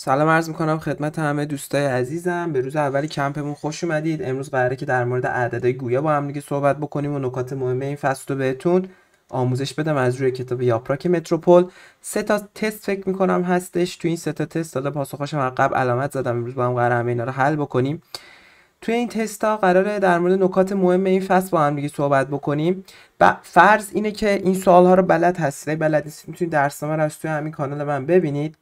سلام عرض میکنم خدمت همه دوستای عزیزم به روز اول کمپمون خوش اومدید امروز قراره که در مورد اعداد گویا با هم دیگه صحبت بکنیم و نکات مهم این فصل رو بهتون آموزش بدم از روی کتاب یاپراک متروپول سه تا تست فکر میکنم هستش تو این سه تا تست حالا پاسخاش عقب علامت زدم امروز با هم قراره همه اینا رو حل بکنیم توی این تستا قراره در مورد نکات مهم این فصل با هم دیگه صحبت بکنیم و فرض اینه که این سوال ها رو بلد هستید بلد نیستید میتونید درسنامه رو از توی همین کانال من ببینید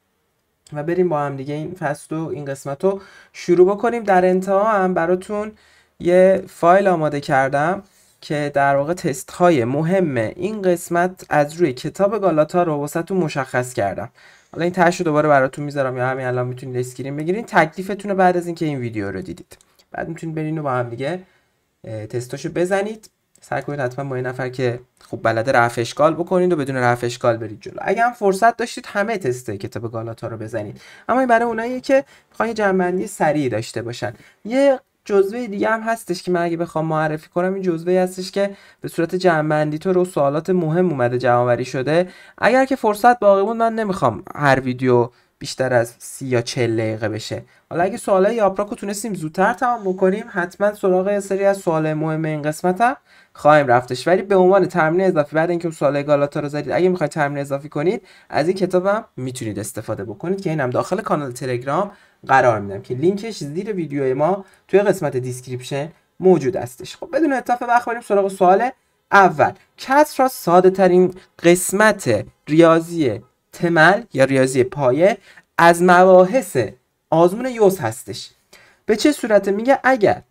و بریم با هم دیگه این فصل و این قسمت رو شروع بکنیم در انتها هم براتون یه فایل آماده کردم که در واقع تست های مهم این قسمت از روی کتاب گالاتا رو واسهتون مشخص کردم حالا این تش رو دوباره براتون میذارم یا همین الان میتونید اسکرین بگیرین تکلیفتون رو بعد از اینکه این ویدیو رو دیدید بعد میتونید برین و با هم دیگه تستاشو بزنید سعی کنید حتما با این نفر که خوب بلده رفع اشکال بکنید و بدون رفع اشکال برید جلو اگه هم فرصت داشتید همه تست کتاب گالاتا رو بزنید اما این برای اوناییه که میخوان جنبندی سریع داشته باشن یه جزوه دیگه هم هستش که من اگه بخوام معرفی کنم این جزوه هستش که به صورت جنبندی تو رو سوالات مهم اومده ری شده اگر که فرصت باقی بود من نمیخوام هر ویدیو بیشتر از سی یا چل دقیقه بشه حالا اگه سوالای یاپراک رو تونستیم زودتر تمام بکنیم حتما سراغ سری از سوال مهم این قسمت هم خواهیم رفتش ولی به عنوان تمرین اضافی بعد اینکه سوال گالاتا رو زدید اگه میخواید تمرین اضافی کنید از این کتابم میتونید استفاده بکنید که اینم داخل کانال تلگرام قرار میدم که لینکش زیر ویدیو ما توی قسمت دیسکریپشن موجود هستش خب بدون اتفاق وقت بریم سراغ سوال اول کس را ساده ترین قسمت ریاضی تمل یا ریاضی پایه از مباحث آزمون یوز هستش به چه صورت میگه اگر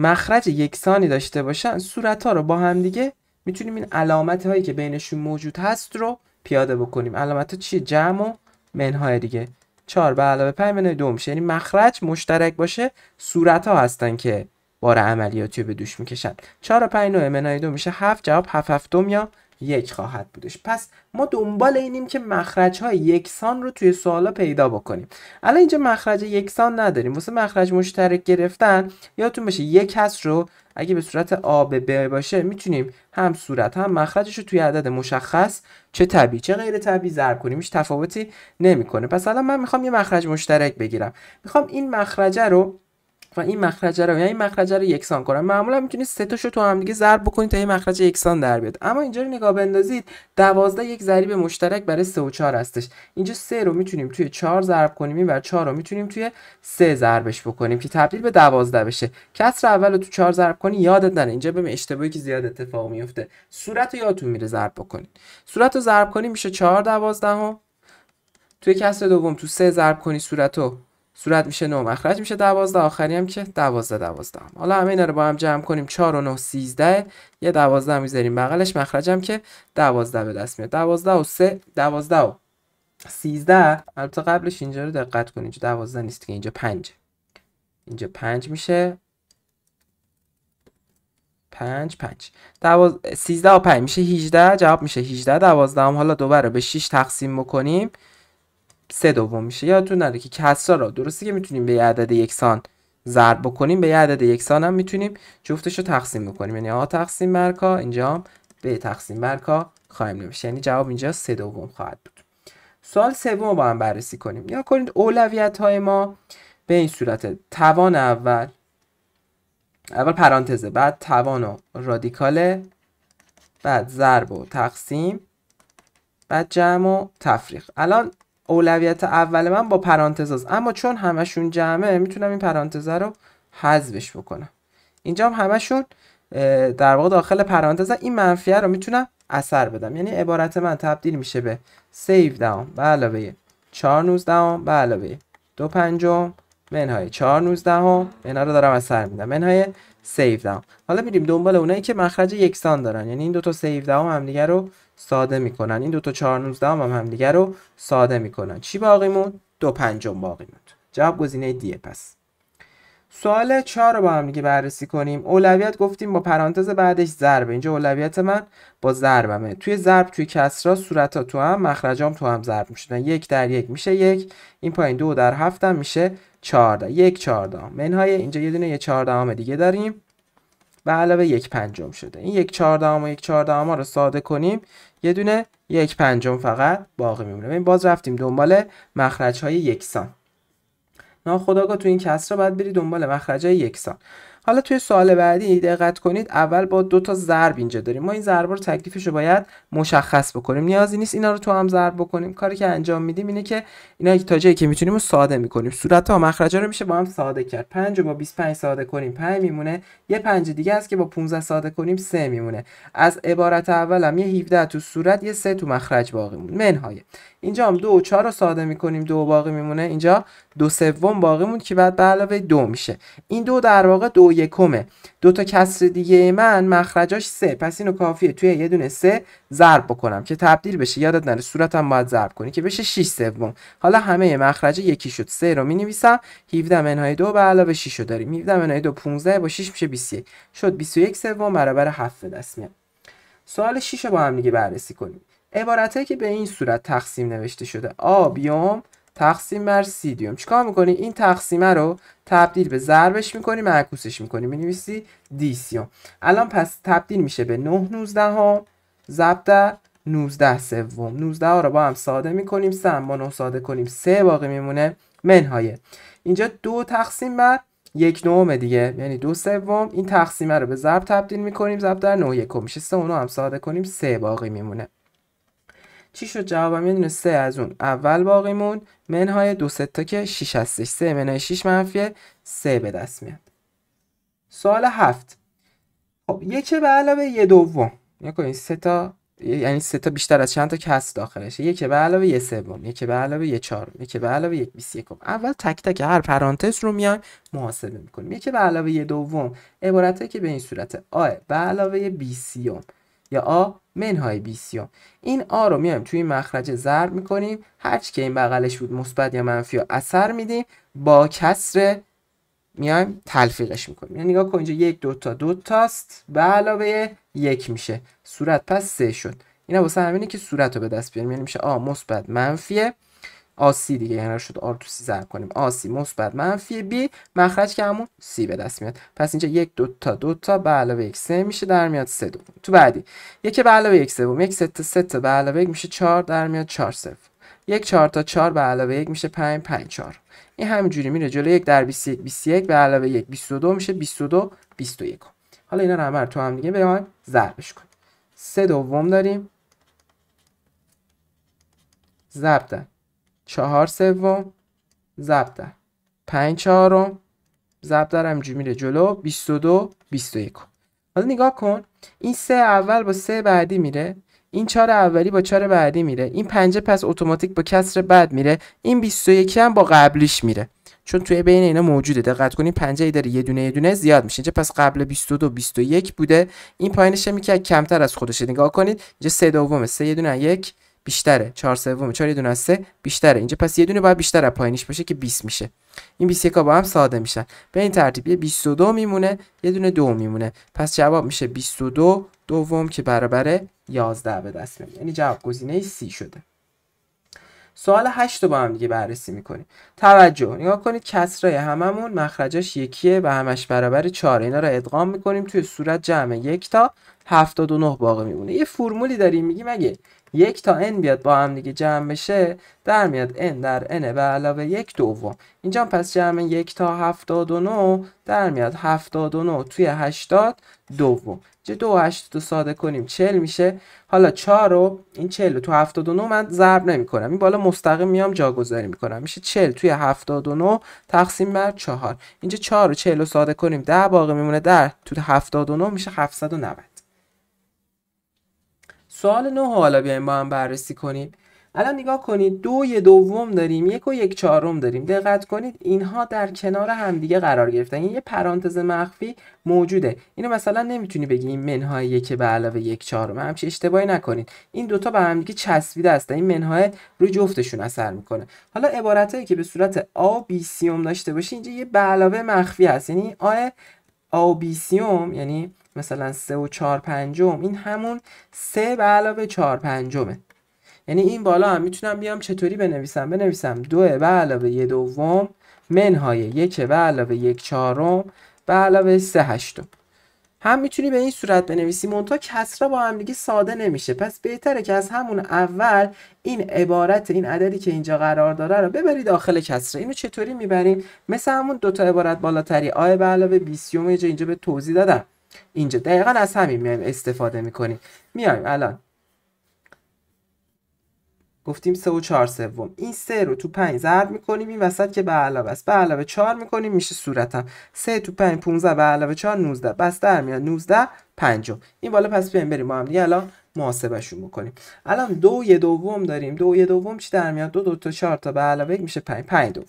مخرج یکسانی داشته باشن صورت ها رو با هم دیگه میتونیم این علامت هایی که بینشون موجود هست رو پیاده بکنیم علامت ها چیه جمع و منهای دیگه چهار به علاوه پنج منهای دو میشه یعنی مخرج مشترک باشه صورت ها هستن که بار عملیاتی به دوش میکشن چهار و 5 منهای دو میشه هفت جواب هفت هفتم یا یک خواهد بودش پس ما دنبال اینیم که مخرج های یکسان رو توی سوالا پیدا بکنیم الان اینجا مخرج یکسان نداریم واسه مخرج مشترک گرفتن یادتون باشه یک کس رو اگه به صورت آ به ب باشه میتونیم هم صورت هم مخرجش رو توی عدد مشخص چه طبیعی چه غیر طبیعی ضرب کنیم هیچ تفاوتی نمیکنه پس الان من میخوام یه مخرج مشترک بگیرم میخوام این مخرجه رو و این مخرجه رو یعنی این مخرجه رو یکسان کنم معمولا میتونید سه تاشو تو هم دیگه ضرب بکنید تا یه مخرج یکسان در بیاد اما اینجا رو نگاه بندازید 12 یک ضریب مشترک برای 3 و 4 هستش اینجا 3 رو میتونیم توی 4 ضرب کنیم و 4 رو میتونیم توی 3 ضربش بکنیم که تبدیل به 12 بشه کسر اول رو تو 4 ضرب کنی یادت نره اینجا ببین اشتباهی که زیاد اتفاق میفته صورت رو یادتون میره ضرب بکنید صورت رو ضرب کنی میشه 4 12 هم. توی کسر دوم تو 3 ضرب کنی صورت رو صورت میشه 9 مخرج میشه 12 آخری هم که 12 12 حالا همه اینا رو با هم جمع کنیم 4 و 9 13 یه 12 میذاریم بغلش مخرج هم که 12 به دست میاد 12 و 3 12 و 13 البته قبلش اینجا رو دقت کنید اینجا 12 نیست که اینجا 5 اینجا 5 میشه 5 5 12 13 و 5 میشه 18 جواب میشه 18 12 هم حالا دوباره به 6 تقسیم بکنیم سه دوم میشه یادتون نره که کسرا را درسته که میتونیم به یه عدد یکسان ضرب بکنیم به یه عدد یکسان هم میتونیم جفتش رو تقسیم بکنیم یعنی آ تقسیم بر کا اینجا هم به تقسیم بر کا خواهیم نوشت یعنی جواب اینجا سه دوم خواهد بود سوال سوم رو با هم بررسی کنیم یا کنید اولویت های ما به این صورت توان اول اول پرانتزه بعد توان و رادیکاله بعد ضرب و تقسیم بعد جمع و تفریق الان اولویت اول من با پرانتز هست. اما چون همشون جمعه میتونم این پرانتز رو حذفش بکنم اینجا هم همشون در واقع داخل پرانتز این منفیه رو میتونم اثر بدم یعنی عبارت من تبدیل میشه به سیو دام به علاوه 4 19 به علاوه 2 پنجم منهای 4 19 اینا رو دارم اثر میدم منهای سیو دام حالا میریم دنبال اونایی که مخرج یکسان دارن یعنی این دو تا سیو دام همدیگه رو ساده میکنن این دو تا چهار 19 هم, هم همدیگه رو ساده میکنن چی باقی موند دو پنجم باقی موند جواب گزینه دیه پس سوال چهار رو با هم دیگه بررسی کنیم اولویت گفتیم با پرانتز بعدش ضرب اینجا اولویت من با ضربمه توی ضرب توی کسرا ها تو هم مخرجام تو هم ضرب میشدن یک در یک میشه یک این پایین دو در هفتم میشه 14 یک 14 منهای اینجا یه دونه یه 14 دیگه داریم و علاوه یک پنجم شده این یک چهاردهم و یک چهاردهم رو ساده کنیم یه دونه یک پنجم فقط باقی میمونه این باز رفتیم دنبال مخرج های یکسان ناخداگاه تو این رو باید بری دنبال مخرج های یکسان حالا توی سوال بعدی دقت کنید اول با دو تا ضرب اینجا داریم ما این ضرب رو تکلیفش رو باید مشخص بکنیم نیازی نیست اینا رو تو هم ضرب بکنیم کاری که انجام میدیم اینه که اینا یک جایی که میتونیم رو ساده میکنیم صورت ها مخرج رو میشه با هم ساده کرد 5 با 25 ساده کنیم 5 میمونه یه 5 دیگه است که با 15 ساده کنیم 3 میمونه از عبارت اولم یه 17 تو صورت یه 3 تو مخرج باقی مونده منهای اینجا هم دو و چهار رو ساده میکنیم دو باقی میمونه اینجا دو سوم باقی مون که بعد به علاوه دو میشه این دو در واقع دو یکمه دو تا کسر دیگه من مخرجاش سه پس اینو کافیه توی یه دونه سه ضرب بکنم که تبدیل بشه یادت نره صورتم باید ضرب کنی که بشه 6 سوم حالا همه مخرج یکی شد سه رو می 17 منهای دو به علاوه 6 رو داریم 17 منهای دو 15 با 6 میشه 21 شد 21 سوم برابر 7 دست میاد سوال 6 رو با هم دیگه بررسی کنیم عبارته که به این صورت تقسیم نوشته شده آبیوم تقسیم بر سیدیوم چیکار میکنی این تقسیمه رو تبدیل به ضربش میکنی معکوسش میکنی مینویسی دیسیوم الان پس تبدیل میشه به 9 19 هم ضرب در 19 سوم 19 ها رو با هم ساده میکنیم سه با 9 ساده کنیم سه باقی میمونه منهای اینجا دو تقسیم بر یک نهم دیگه یعنی دو سوم این تقسیمه رو به ضرب تبدیل میکنیم ضرب در 9 یکم میشه سه اونو هم ساده کنیم سه باقی میمونه چی شد جوابم یه سه از اون اول باقی موند منهای دو ستا که 6 هستش سه منهای 6 منفی 3 به دست میاد سوال هفت خب یکی به علاوه یه دوم این یعنی سه تا بیشتر از چند تا کس داخلشه یک به علاوه یه سوم یک به علاوه یه چهارم یک به علاوه یک بیست یکم اول تک تک هر پرانتز رو میایم محاسبه میکنیم یک به علاوه یه دوم عبارته که به این صورت آ به علاوه سیوم یا آ منهای 20 این آ رو میایم توی مخرج ضرب میکنیم هرچی که این بغلش بود مثبت یا منفی رو اثر میدیم با کسر میایم تلفیقش میکنیم یعنی نگاه کن اینجا یک دو تا دو تاست به علاوه یک میشه صورت پس سه شد اینا واسه همینه که صورت رو به دست بیاریم یعنی میشه آ مثبت منفیه آسی دیگه یعنی شد آر تو سی ضرب کنیم آسی مثبت منفی بی مخرج که همون سی به دست میاد پس اینجا یک دو تا دو تا به علاوه یک سه میشه در میاد سه دوم تو بعدی یک به علاوه یک سوم یک ست تا به علاوه یک میشه چهار در میاد چهار صفر یک چهار تا چهار به علاوه یک میشه پنج پنج چهار این همینجوری میره جلو یک در 21 21 به علاوه یک 22 میشه 22 21 حالا اینا رو تو هم دیگه بیایم ضربش کنیم سه دوم داریم ضرب چهار سوم ضرب در پنج چهارم ضرب در همینجوری میره جلو 22 21 حالا نگاه کن این سه اول با سه بعدی میره این چهار اولی با چهار بعدی میره این پنجه پس اتوماتیک با کسر بعد میره این 21 هم با قبلیش میره چون توی بین اینا موجوده دقت این پنجه ای داره یه دونه یه دونه زیاد میشه اینجا پس قبل 22 21 بوده این پایینش میگه کمتر از خودشه نگاه کنید اینجا سه دومه سه دونه یک بیشتره 4 سوم 4 دونه از 3 بیشتره اینجا پس یه دونه باید بیشتر از پایینش باشه که 20 میشه این 21 با هم ساده میشن به این ترتیب یه 22 میمونه یه دونه 2 میمونه پس جواب میشه 22 دوم که برابر 11 به دست میاد یعنی جواب گزینه C شده سوال 8 رو با هم دیگه بررسی میکنیم توجه نگاه کنید کسرای هممون مخرجش یکیه و همش برابر 4 اینا رو ادغام میکنیم توی صورت جمع یک تا 79 باقی میمونه یه فرمولی داریم میگیم اگه یک تا n بیاد با هم دیگه جمع بشه در میاد n در n به علاوه 1 دوم اینجا پس جمع 1 تا 79 در میاد 79 توی 80 دوم چه دو هشت دو ساده کنیم 40 میشه حالا 4 رو این 40 رو تو 79 من ضرب نمی کنم این بالا مستقیم میام جاگذاری میکنم میشه 40 توی 79 تقسیم بر 4 اینجا 4 رو 40 ساده کنیم 10 باقی میمونه در تو 79 میشه 790 سوال نه حالا بیایم با هم بررسی کنیم الان نگاه کنید دو یه دوم داریم یک و یک چهارم داریم دقت کنید اینها در کنار همدیگه قرار گرفتن یه پرانتز مخفی موجوده اینو مثلا نمیتونی بگی این منهای یک به علاوه یک چهارم همچی اشتباهی نکنید این دوتا به همدیگه چسبیده هستن این منهای روی جفتشون اثر میکنه حالا هایی که به صورت آ بی سیوم داشته باشی اینجا یه به علاوه مخفی هست یعنی آ آبیسیوم یعنی مثلا سه و چهار پنجم این همون سه به علاوه چهار پنجمه یعنی این بالا هم میتونم بیام چطوری بنویسم بنویسم دو به علاوه یه دوم منهای یک به علاوه یک چهارم به علاوه سه هشتم هم میتونی به این صورت بنویسی منتها کسره با هم دیگه ساده نمیشه پس بهتره که از همون اول این عبارت این عددی که اینجا قرار داره رو ببرید داخل کسره اینو چطوری میبریم مثل همون دوتا عبارت بالاتری آ به علاوه 20 اینجا اینجا به توضیح دادم اینجا دقیقا از همین میایم استفاده میکنیم میایم الان گفتیم 3 و 4 سوم این 3 رو تو 5 ضرب میکنیم این وسط که به علاوه است علاوه 4 میکنیم میشه صورتم 3 تو 5 15 به علاوه 4 19 بس در میاد 19 پنجم این بالا پس بیایم بریم با هم دیگه الان محاسبشون بکنیم الان دو یه دوم داریم دو یه دوم چی در میاد 2 2 تا 4 تا به علاوه یک میشه 5 5 دوم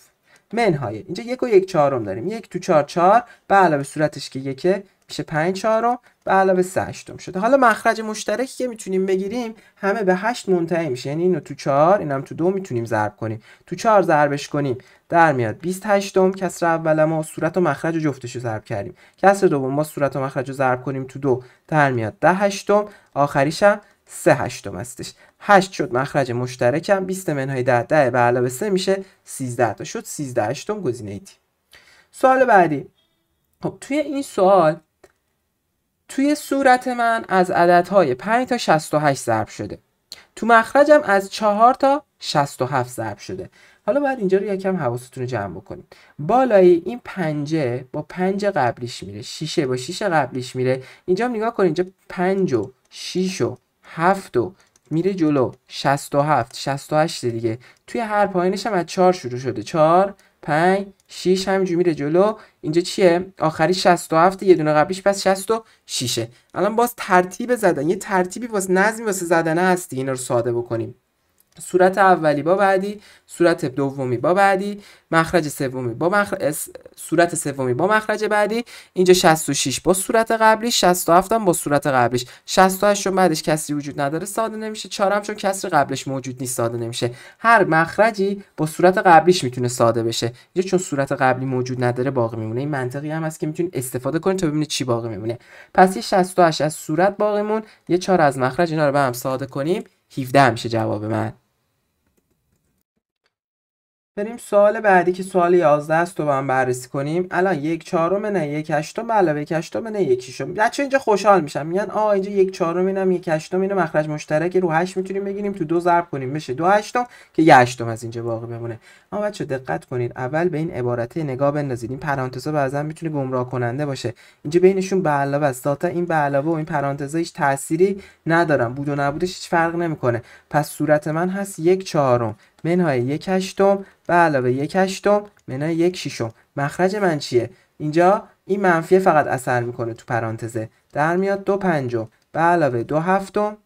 منهای اینجا 1 و یک چهارم داریم 1 تو 4 4 به علاوه صورتش که یکه میشه 5 4 به علاوه 3 8 شده حالا مخرج مشترکی که میتونیم بگیریم همه به 8 منتهی میشه یعنی اینو تو 4 اینم تو 2 میتونیم ضرب کنیم تو 4 ضربش کنیم در میاد 20 دوم کسر اول ما صورت و مخرج و جفتش رو ضرب کردیم کسر دوم ما صورت و مخرج رو ضرب کنیم تو 2 در میاد 10 هشتم آخریش هم 3 هشتم هستش 8 شد مخرج مشترکم 20 منهای 10 10 به علاوه 3 میشه 13 تا شد 13 هشتم گزینه سوال بعدی خب توی این سوال توی صورت من از های 5 تا 68 ضرب شده تو مخرجم از 4 تا 67 ضرب شده حالا باید اینجا رو یکم کم رو جمع بکنید بالایی این پنجه با پنج قبلیش میره شیشه با شیشه قبلیش میره اینجا هم نگاه کنید اینجا پنج و شیش و هفت و میره جلو 67 68 دیگه توی هر پایینش هم از 4 شروع شده 4 5 6 همینجوری میره جلو اینجا چیه آخری 67 یه دونه قبلیش پس 66 الان باز ترتیب زدن یه ترتیبی واسه نظمی واسه زدن هستی اینا رو ساده بکنیم صورت اولی با بعدی صورت دومی با بعدی مخرج سومی با مخرج صورت سومی با مخرج بعدی اینجا 66 با صورت قبلی 67 هم با صورت قبلیش 68 چون بعدش کسری وجود نداره ساده نمیشه 4 هم چون کسری قبلش موجود نیست ساده نمیشه هر مخرجی با صورت قبلیش میتونه ساده بشه اینجا چون صورت قبلی موجود نداره باقی میمونه این منطقی هم هست که میتونید استفاده کنید تا ببینید چی باقی میمونه پس یه 68 از صورت باقیمون یه 4 از مخرج اینا رو به هم ساده کنیم 17 میشه جواب من بریم سوال بعدی که سوال 11 است رو با هم بررسی کنیم الان یک چهارم نه یک هشتم علاوه یک هشتم نه یک ششم بچه اینجا خوشحال میشم میگن آ اینجا یک چهارم اینم یک هشتم اینه مخرج مشترک رو هشت میتونیم بگیریم تو دو ضرب کنیم بشه دو هشتم که یک هشتم از اینجا باقی بمونه اما بچه دقت کنید اول به این عبارته نگاه بندازید این پرانتزا بعضا میتونه گمراه کننده باشه اینجا بینشون به علاوه است ذاتا این به علاوه و این پرانتزا هیچ تأثیری ندارن بود و نبودش هیچ فرق نمیکنه پس صورت من هست یک چهارم منهای یک هشتم و علاوه یک هشتم منهای یک ششم مخرج من چیه اینجا این منفیه فقط اثر میکنه تو پرانتزه در میاد دو پنجم و علاوه دو هفتم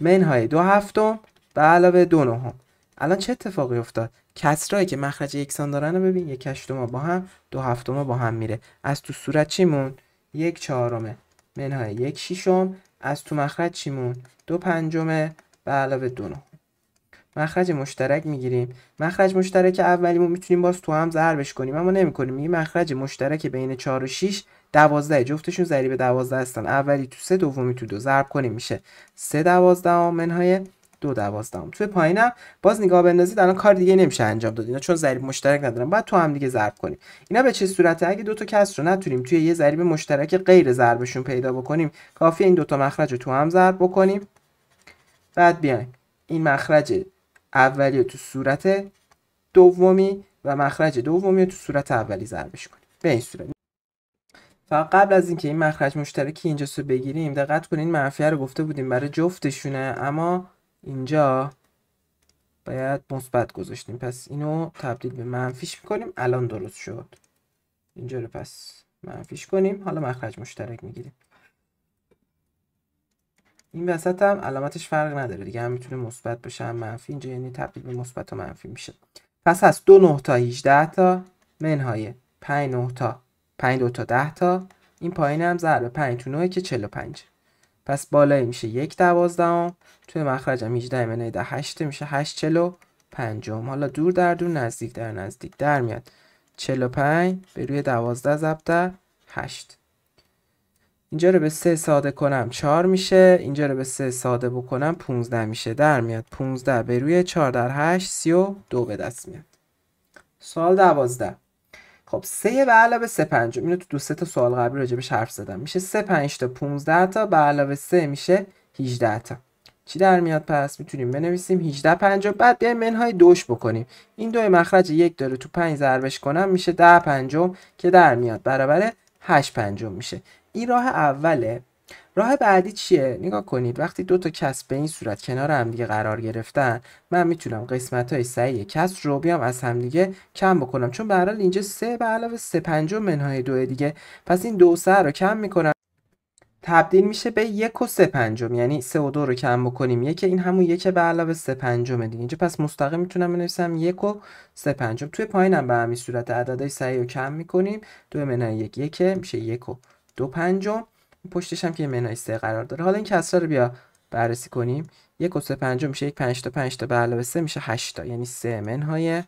منهای دو هفتم و علاوه دو نهم الان چه اتفاقی افتاد کسرایی که مخرج یکسان دارن رو ببین یک هشتم با هم دو هفتم با هم میره از تو صورت چی مون یک چهارمه منهای یک ششم از تو مخرج چی مون دو پنجم به علاوه دو مخرج مشترک میگیریم مخرج مشترک اولیمون میتونیم باز تو هم ضربش کنیم اما نمیکنیم میگیم مخرج مشترک بین 4 و 6 12 جفتشون ضریب 12 هستن اولی تو 3 دومی تو 2 ضرب کنیم میشه 3 12 منهای 2 12 توی پایینم باز نگاه بندازید الان کار دیگه نمیشه انجام داد اینا چون ضریب مشترک ندارن بعد تو هم دیگه ضرب کنیم اینا به چه صورته اگه دو تا کسر رو نتونیم توی یه ضریب مشترک غیر ضربشون پیدا بکنیم کافیه این دو تا مخرج رو تو هم ضرب بکنیم بعد بیایم این مخرج اولی تو صورت دومی و مخرج دومی تو صورت اولی ضربش کنیم به این صورت فقط قبل از اینکه این مخرج مشترکی اینجا سو بگیریم دقت این منفیه رو گفته بودیم برای جفتشونه اما اینجا باید مثبت گذاشتیم پس اینو تبدیل به منفیش میکنیم الان درست شد اینجا رو پس منفیش کنیم حالا مخرج مشترک میگیریم این وسط هم علامتش فرق نداره دیگه هم میتونه مثبت بشه هم منفی اینجا یعنی تبدیل به مثبت و منفی میشه پس از دو نه تا 18 تا منهای 5 تا 5 دو تا 10 تا این پایین هم ضرب 5 تو 9 که 45 پس بالای میشه یک دوازدهم توی مخرج هم 18 منهای 10 8 میشه 8 40 پنجم حالا دور در دور نزدیک در نزدیک در میاد 45 به روی 12 ضرب در 8 اینجا رو به 3 ساده کنم 4 میشه اینجا رو به 3 ساده بکنم 15 میشه در میاد 15 به روی 4 در 8 32 به دست میاد سوال 12 خب 3 به علاوه 3 5 اینو تو دو سه تا سوال قبلی راجبش حرف زدم میشه 3 5 تا 15 تا به علاوه 3 میشه 18 تا چی در میاد پس میتونیم بنویسیم 18 پنجم بعد بیایم منهای دوش بکنیم این دوی مخرج یک داره تو 5 ضربش کنم میشه 10 پنجم که در میاد برابر 8 پنجم میشه این راه اوله راه بعدی چیه نگاه کنید وقتی دو تا کسب به این صورت کنار همدیگه قرار گرفتن من میتونم قسمت های سعی کسب رو بیام از هم دیگه کم بکنم چون به اینجا سه به علاوه سه پنجم منهای دو دیگه پس این دو سه رو کم میکنم تبدیل میشه به یک و سه پنجم یعنی سه و دو رو کم بکنیم یک این همون یک به علاوه سه پنجم دیگه اینجا پس مستقیم میتونم بنویسم یک و سه پنجم توی پایینم به همین صورت عددهای سعی رو کم میکنیم دو منهای یک یک میشه یک و دو پنجم پشتش هم که منهای سه قرار داره حالا این کسره رو بیا بررسی کنیم یک و سه پنجم میشه یک پنج تا پنج تا علاوه سه میشه هشتا. یعنی سه منهای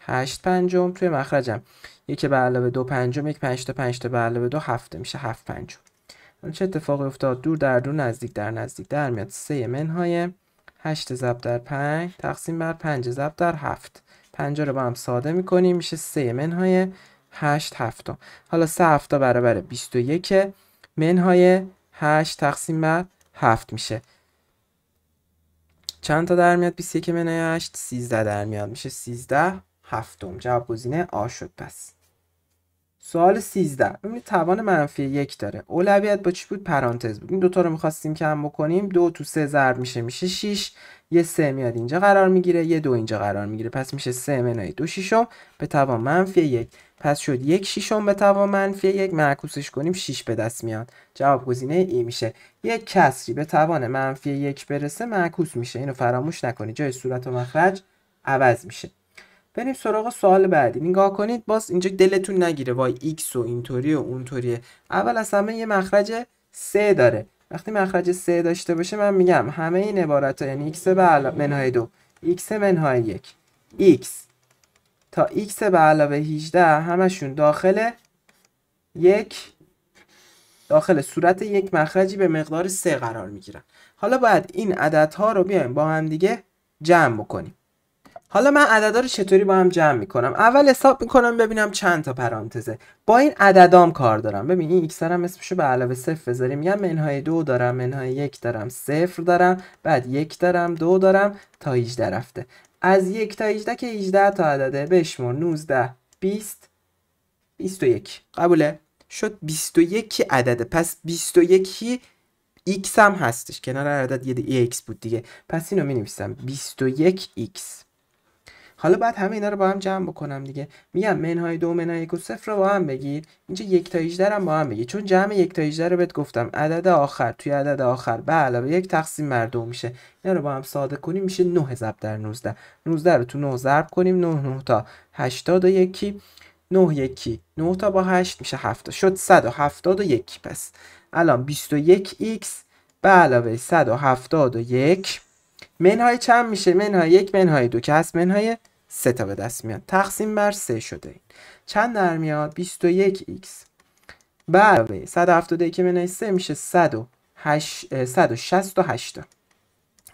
هشت پنجم توی مخرجم یک به علاوه دو پنجم یک پنج تا پنج تا به دو هفته میشه هفت پنجم حالا چه اتفاقی افتاد دور در دور نزدیک در نزدیک در میاد سه منهای هشت ضرب در پنج تقسیم بر پنج ضرب در هفت پنجه رو با هم ساده میکنیم میشه سه منهای 8 هفتم حالا 3 هفته برابر 21 منهای 8 تقسیم بر 7 میشه چند تا در میاد 21 منهای 8 13 در میاد میشه 13 هفتم جواب گزینه آ شد پس سوال 13 ببینید توان منفی یک داره اولویت با چی بود پرانتز بود این دوتا رو میخواستیم کم بکنیم دو تو سه ضرب میشه میشه 6 یه سه میاد اینجا قرار میگیره یه دو اینجا قرار میگیره پس میشه سه منهای دو شیشم به توان منفی یک پس شد یک شیشم به توان منفی یک معکوسش کنیم 6 به دست میاد جواب گزینه ای میشه یک کسری به توان منفی یک برسه معکوس میشه اینو فراموش نکنید جای صورت و مخرج عوض میشه بریم سراغ سوال بعدی نگاه کنید باز اینجا دلتون نگیره وای ایکس و اینطوری و اونطوریه اول از همه یه مخرج سه داره وقتی مخرج سه داشته باشه من میگم همه این عبارت ها یعنی x به دو x منهای یک x تا x به علاوه 18 همشون داخل یک داخل صورت یک مخرجی به مقدار 3 قرار میگیرن حالا باید این عددها رو بیایم با هم دیگه جمع بکنیم حالا من عددا رو چطوری با هم جمع میکنم اول حساب میکنم ببینم چند تا پرانتزه با این عددام کار دارم ببین این ایکس هم اسمشو به علاوه 0 بذاریم میگم منهای دو دارم منهای یک دارم صفر دارم بعد یک دارم دو دارم تا 18 رفته از یک تا 18 که 18 تا عدده بشمر 19 20 21 قبوله شد 21 عدده پس 21 x هم هستش کنار عدد یه x بود دیگه پس اینو می نویسم 21 x حالا بعد همه اینا رو با هم جمع بکنم دیگه میگم منهای دو منهای یک و صفر رو با هم بگیر اینجا یک تا 18 رو با هم بگیر چون جمع یک تا 18 رو بهت گفتم عدد آخر توی عدد آخر به علاوه یک تقسیم بر دو میشه اینا رو با هم ساده کنیم میشه 9 ضرب در 19 19 رو تو 9 ضرب کنیم 9 9 تا 81 9 1 9 تا با 8 میشه 7 شد 171 پس الان 21 x به علاوه 171 منهای چند میشه منهای یک منهای دو که هست منهای 3 تا به دست میاد تقسیم بر 3 شده این چند در میاد 21 x 172 171 من 3 میشه 168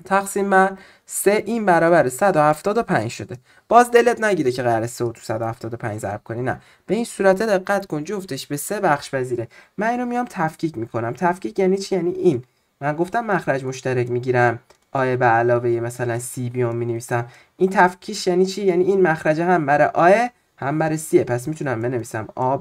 تقسیم بر 3 این برابر 175 شده باز دلت نگیره که قرار 3 و تو 175 ضرب کنی نه به این صورت دقت کن جفتش به 3 بخش بزیره من اینو میام تفکیک میکنم تفکیک یعنی چی یعنی این من گفتم مخرج مشترک میگیرم آیه به علاوه مثلا سی بی می نویسم این تفکیش یعنی چی یعنی این مخرجه هم برای آیه هم برای سیه پس میتونم بنویسم آ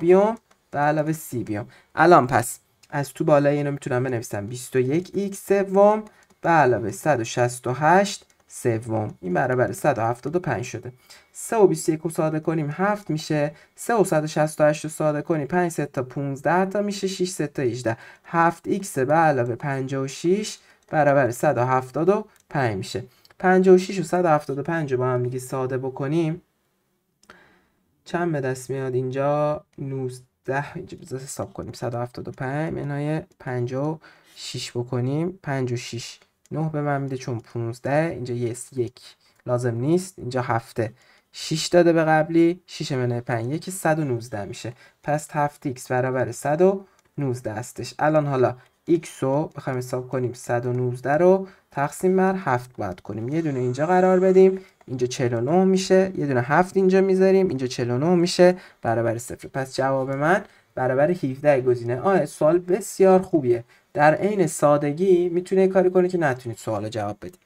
به علاوه سی الان پس از تو بالای اینو میتونم بنویسم 21 x سوم به علاوه 168 سوم این برابر 175 شده 3 و 21 رو ساده کنیم 7 میشه 3 و 168 رو ساده کنیم 5 تا 15 تا میشه 6 تا 18 7 x به علاوه 56 برابر 175 میشه 56 و 175 رو با هم دیگه ساده بکنیم چند به دست میاد اینجا 19 اینجا بذار حساب کنیم 175 منهای 56 بکنیم 56 9 به من میده چون 15 اینجا یس یک لازم نیست اینجا هفته 6 داده به قبلی 6 منهای 5 یکی 119 میشه پس 7x برابر 119 استش الان حالا x رو بخوایم حساب کنیم 119 رو تقسیم بر 7 باید کنیم یه دونه اینجا قرار بدیم اینجا 49 میشه یه دونه 7 اینجا میذاریم اینجا 49 میشه برابر صفر پس جواب من برابر 17 گزینه آ سوال بسیار خوبیه در عین سادگی میتونه کاری کنه که نتونید سوال جواب بدید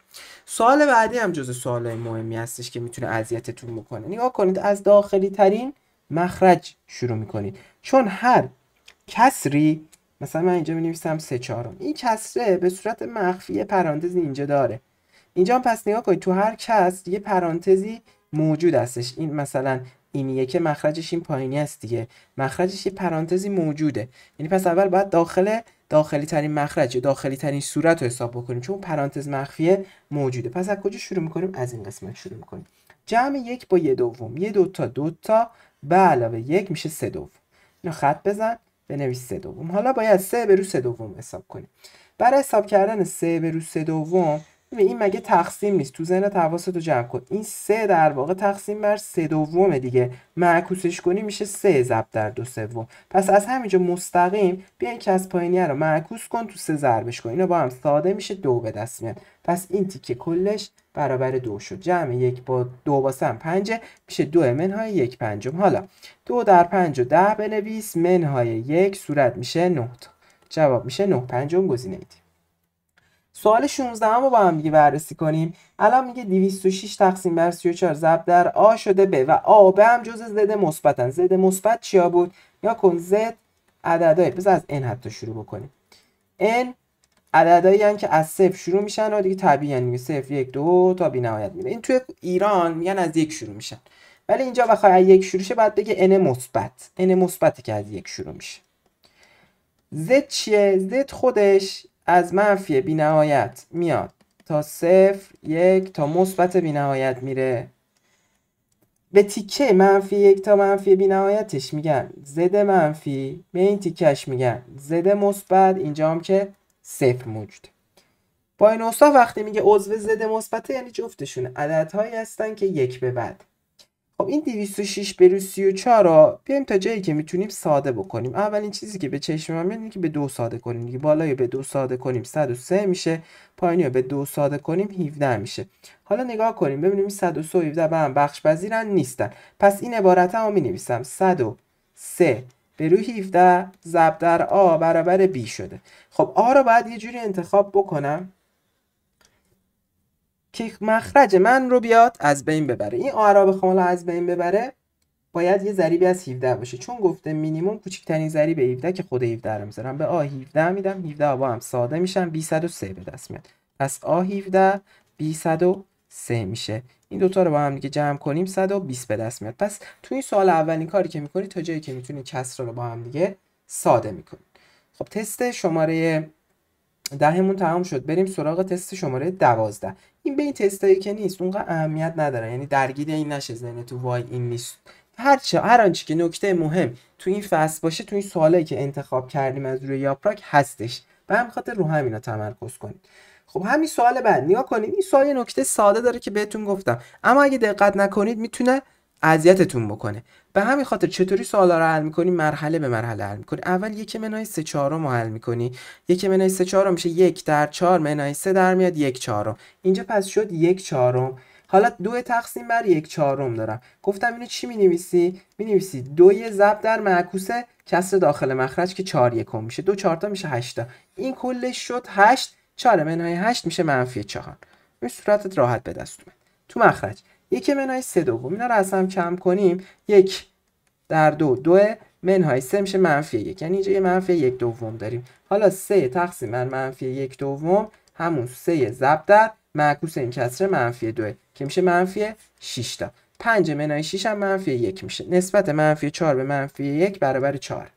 سوال بعدی هم جز سوال های مهمی هستش که میتونه اذیتتون بکنه نگاه کنید از داخلی ترین مخرج شروع میکنید چون هر کسری مثلا من اینجا بنویسم سه چهارم این کسره به صورت مخفی پرانتزی اینجا داره اینجا هم پس نگاه کنید تو هر کس یه پرانتزی موجود هستش این مثلا اینیه که مخرجش این پایینی است دیگه مخرجش یه پرانتزی موجوده یعنی پس اول باید داخل داخلی ترین مخرج یا داخلی ترین صورت رو حساب بکنیم چون پرانتز مخفی موجوده پس از کجا شروع میکنیم از این قسمت شروع میکنیم جمع یک با یه دوم یه دوتا دوتا به علاوه یک میشه سه دوم اینو خط بزن بنویس سه دوم حالا باید سه به رو سه دوم حساب کنیم برای حساب کردن سه به رو سه دوم این مگه تقسیم نیست تو ذهنت حواست رو جمع کن این سه در واقع تقسیم بر سه دومه دیگه معکوسش کنی میشه سه ضرب در دو سوم پس از همینجا مستقیم بیا این کس پایینی رو معکوس کن تو سه ضربش کن اینا با هم ساده میشه دو به دست میاد پس این تیکه کلش برابر دو شد جمع یک با دو با سم پنجه میشه دو منهای یک پنجم حالا دو در پنج و ده بنویس منهای یک صورت میشه نه تا جواب میشه نه پنجم گزینه ایدی سوال 16 رو با هم دیگه بررسی کنیم الان میگه 206 تقسیم بر 34 ضرب در آ شده به و آ به هم جز زد مثبتن زد مثبت چیا بود یا کن زد عددای پس از n حتی شروع بکنیم n عددایی هم که از صفر شروع میشن و دیگه طبیعی میگه صفر یک دو تا بی نهایت میره این توی ایران میگن از یک شروع میشن ولی اینجا بخوای از یک شروع شه باید بگه n مثبت n مثبت که از یک شروع میشه z چیه زد خودش از منفی بی میاد تا صفر یک تا مثبت بی میره به تیکه منفی یک تا منفی بی میگن زد منفی به این تیکهش میگن زد مثبت اینجا هم که صفر موجود باینوسا وقتی میگه عضو ضد مثبته یعنی جفتشون عددهایی هستن که یک به بعد خب این 206 به 34 رو بیایم تا جایی که میتونیم ساده بکنیم اولین چیزی که به چشم من میاد که به دو ساده کنیم دیگه بالایی به دو ساده کنیم 103 میشه پایینی رو به دو ساده کنیم 17 میشه حالا نگاه کنیم ببینیم 103 و 17 به هم بخش پذیرن نیستن پس این عبارت هم می نویسم 103 به روی 17 ضرب در آ برابر b شده خب آ رو باید یه جوری انتخاب بکنم که مخرج من رو بیاد از بین ببره این آ رو بخوام از بین ببره باید یه ضریبی از 17 باشه چون گفته مینیمم کوچکترین ضریب 17 که خود 17 رو میذارم به آ 17 میدم 17 با هم ساده میشن 203 به دست میاد پس آ 17 203 میشه این دوتا رو با هم دیگه جمع کنیم 120 به دست میاد پس تو این سوال اولین کاری که میکنی تا جایی که میتونی کسر رو با هم دیگه ساده میکنی خب تست شماره دهمون تمام شد بریم سراغ تست شماره دوازده این به این تستایی که نیست اونقدر اهمیت نداره یعنی درگیر این نشه ذهن تو وای این نیست هر چه هر آنچه که نکته مهم تو این فصل باشه تو این سوالایی که انتخاب کردیم از روی یاپراک هستش به هم خاطر رو همینا تمرکز کنید خب همین سوال بعد نگاه کنید این سوال نکته ساده داره که بهتون گفتم اما اگه دقت نکنید میتونه اذیتتون بکنه به همین خاطر چطوری سوالا رو حل می‌کنی مرحله به مرحله حل می‌کنی اول یک منهای 3 4 رو حل می‌کنی یک منهای 3 4 میشه یک در 4 منهای 3 در میاد یک 4 اینجا پس شد یک 4 حالا دو تقسیم بر یک چهارم دارم گفتم اینو چی می‌نویسی مینویسی دوی ضرب در معکوس کسر داخل مخرج که 4 یکم میشه دو چهار تا میشه 8 تا این کلش شد 8 4 منهای 8 میشه منفی 4 این صورتت راحت به دست اومد تو مخرج 1 منهای 3 دوم اینا رو از هم کم کنیم 1 در دو دو منهای 3 میشه منفی 1 یعنی اینجا یه منفی 1 دوم داریم حالا 3 تقسیم بر من منفی 1 دوم همون 3 ضرب در معکوس این کسر منفی 2 که میشه منفی 6 تا 5 منهای 6 هم منفی 1 میشه نسبت منفی 4 به منفی 1 برابر 4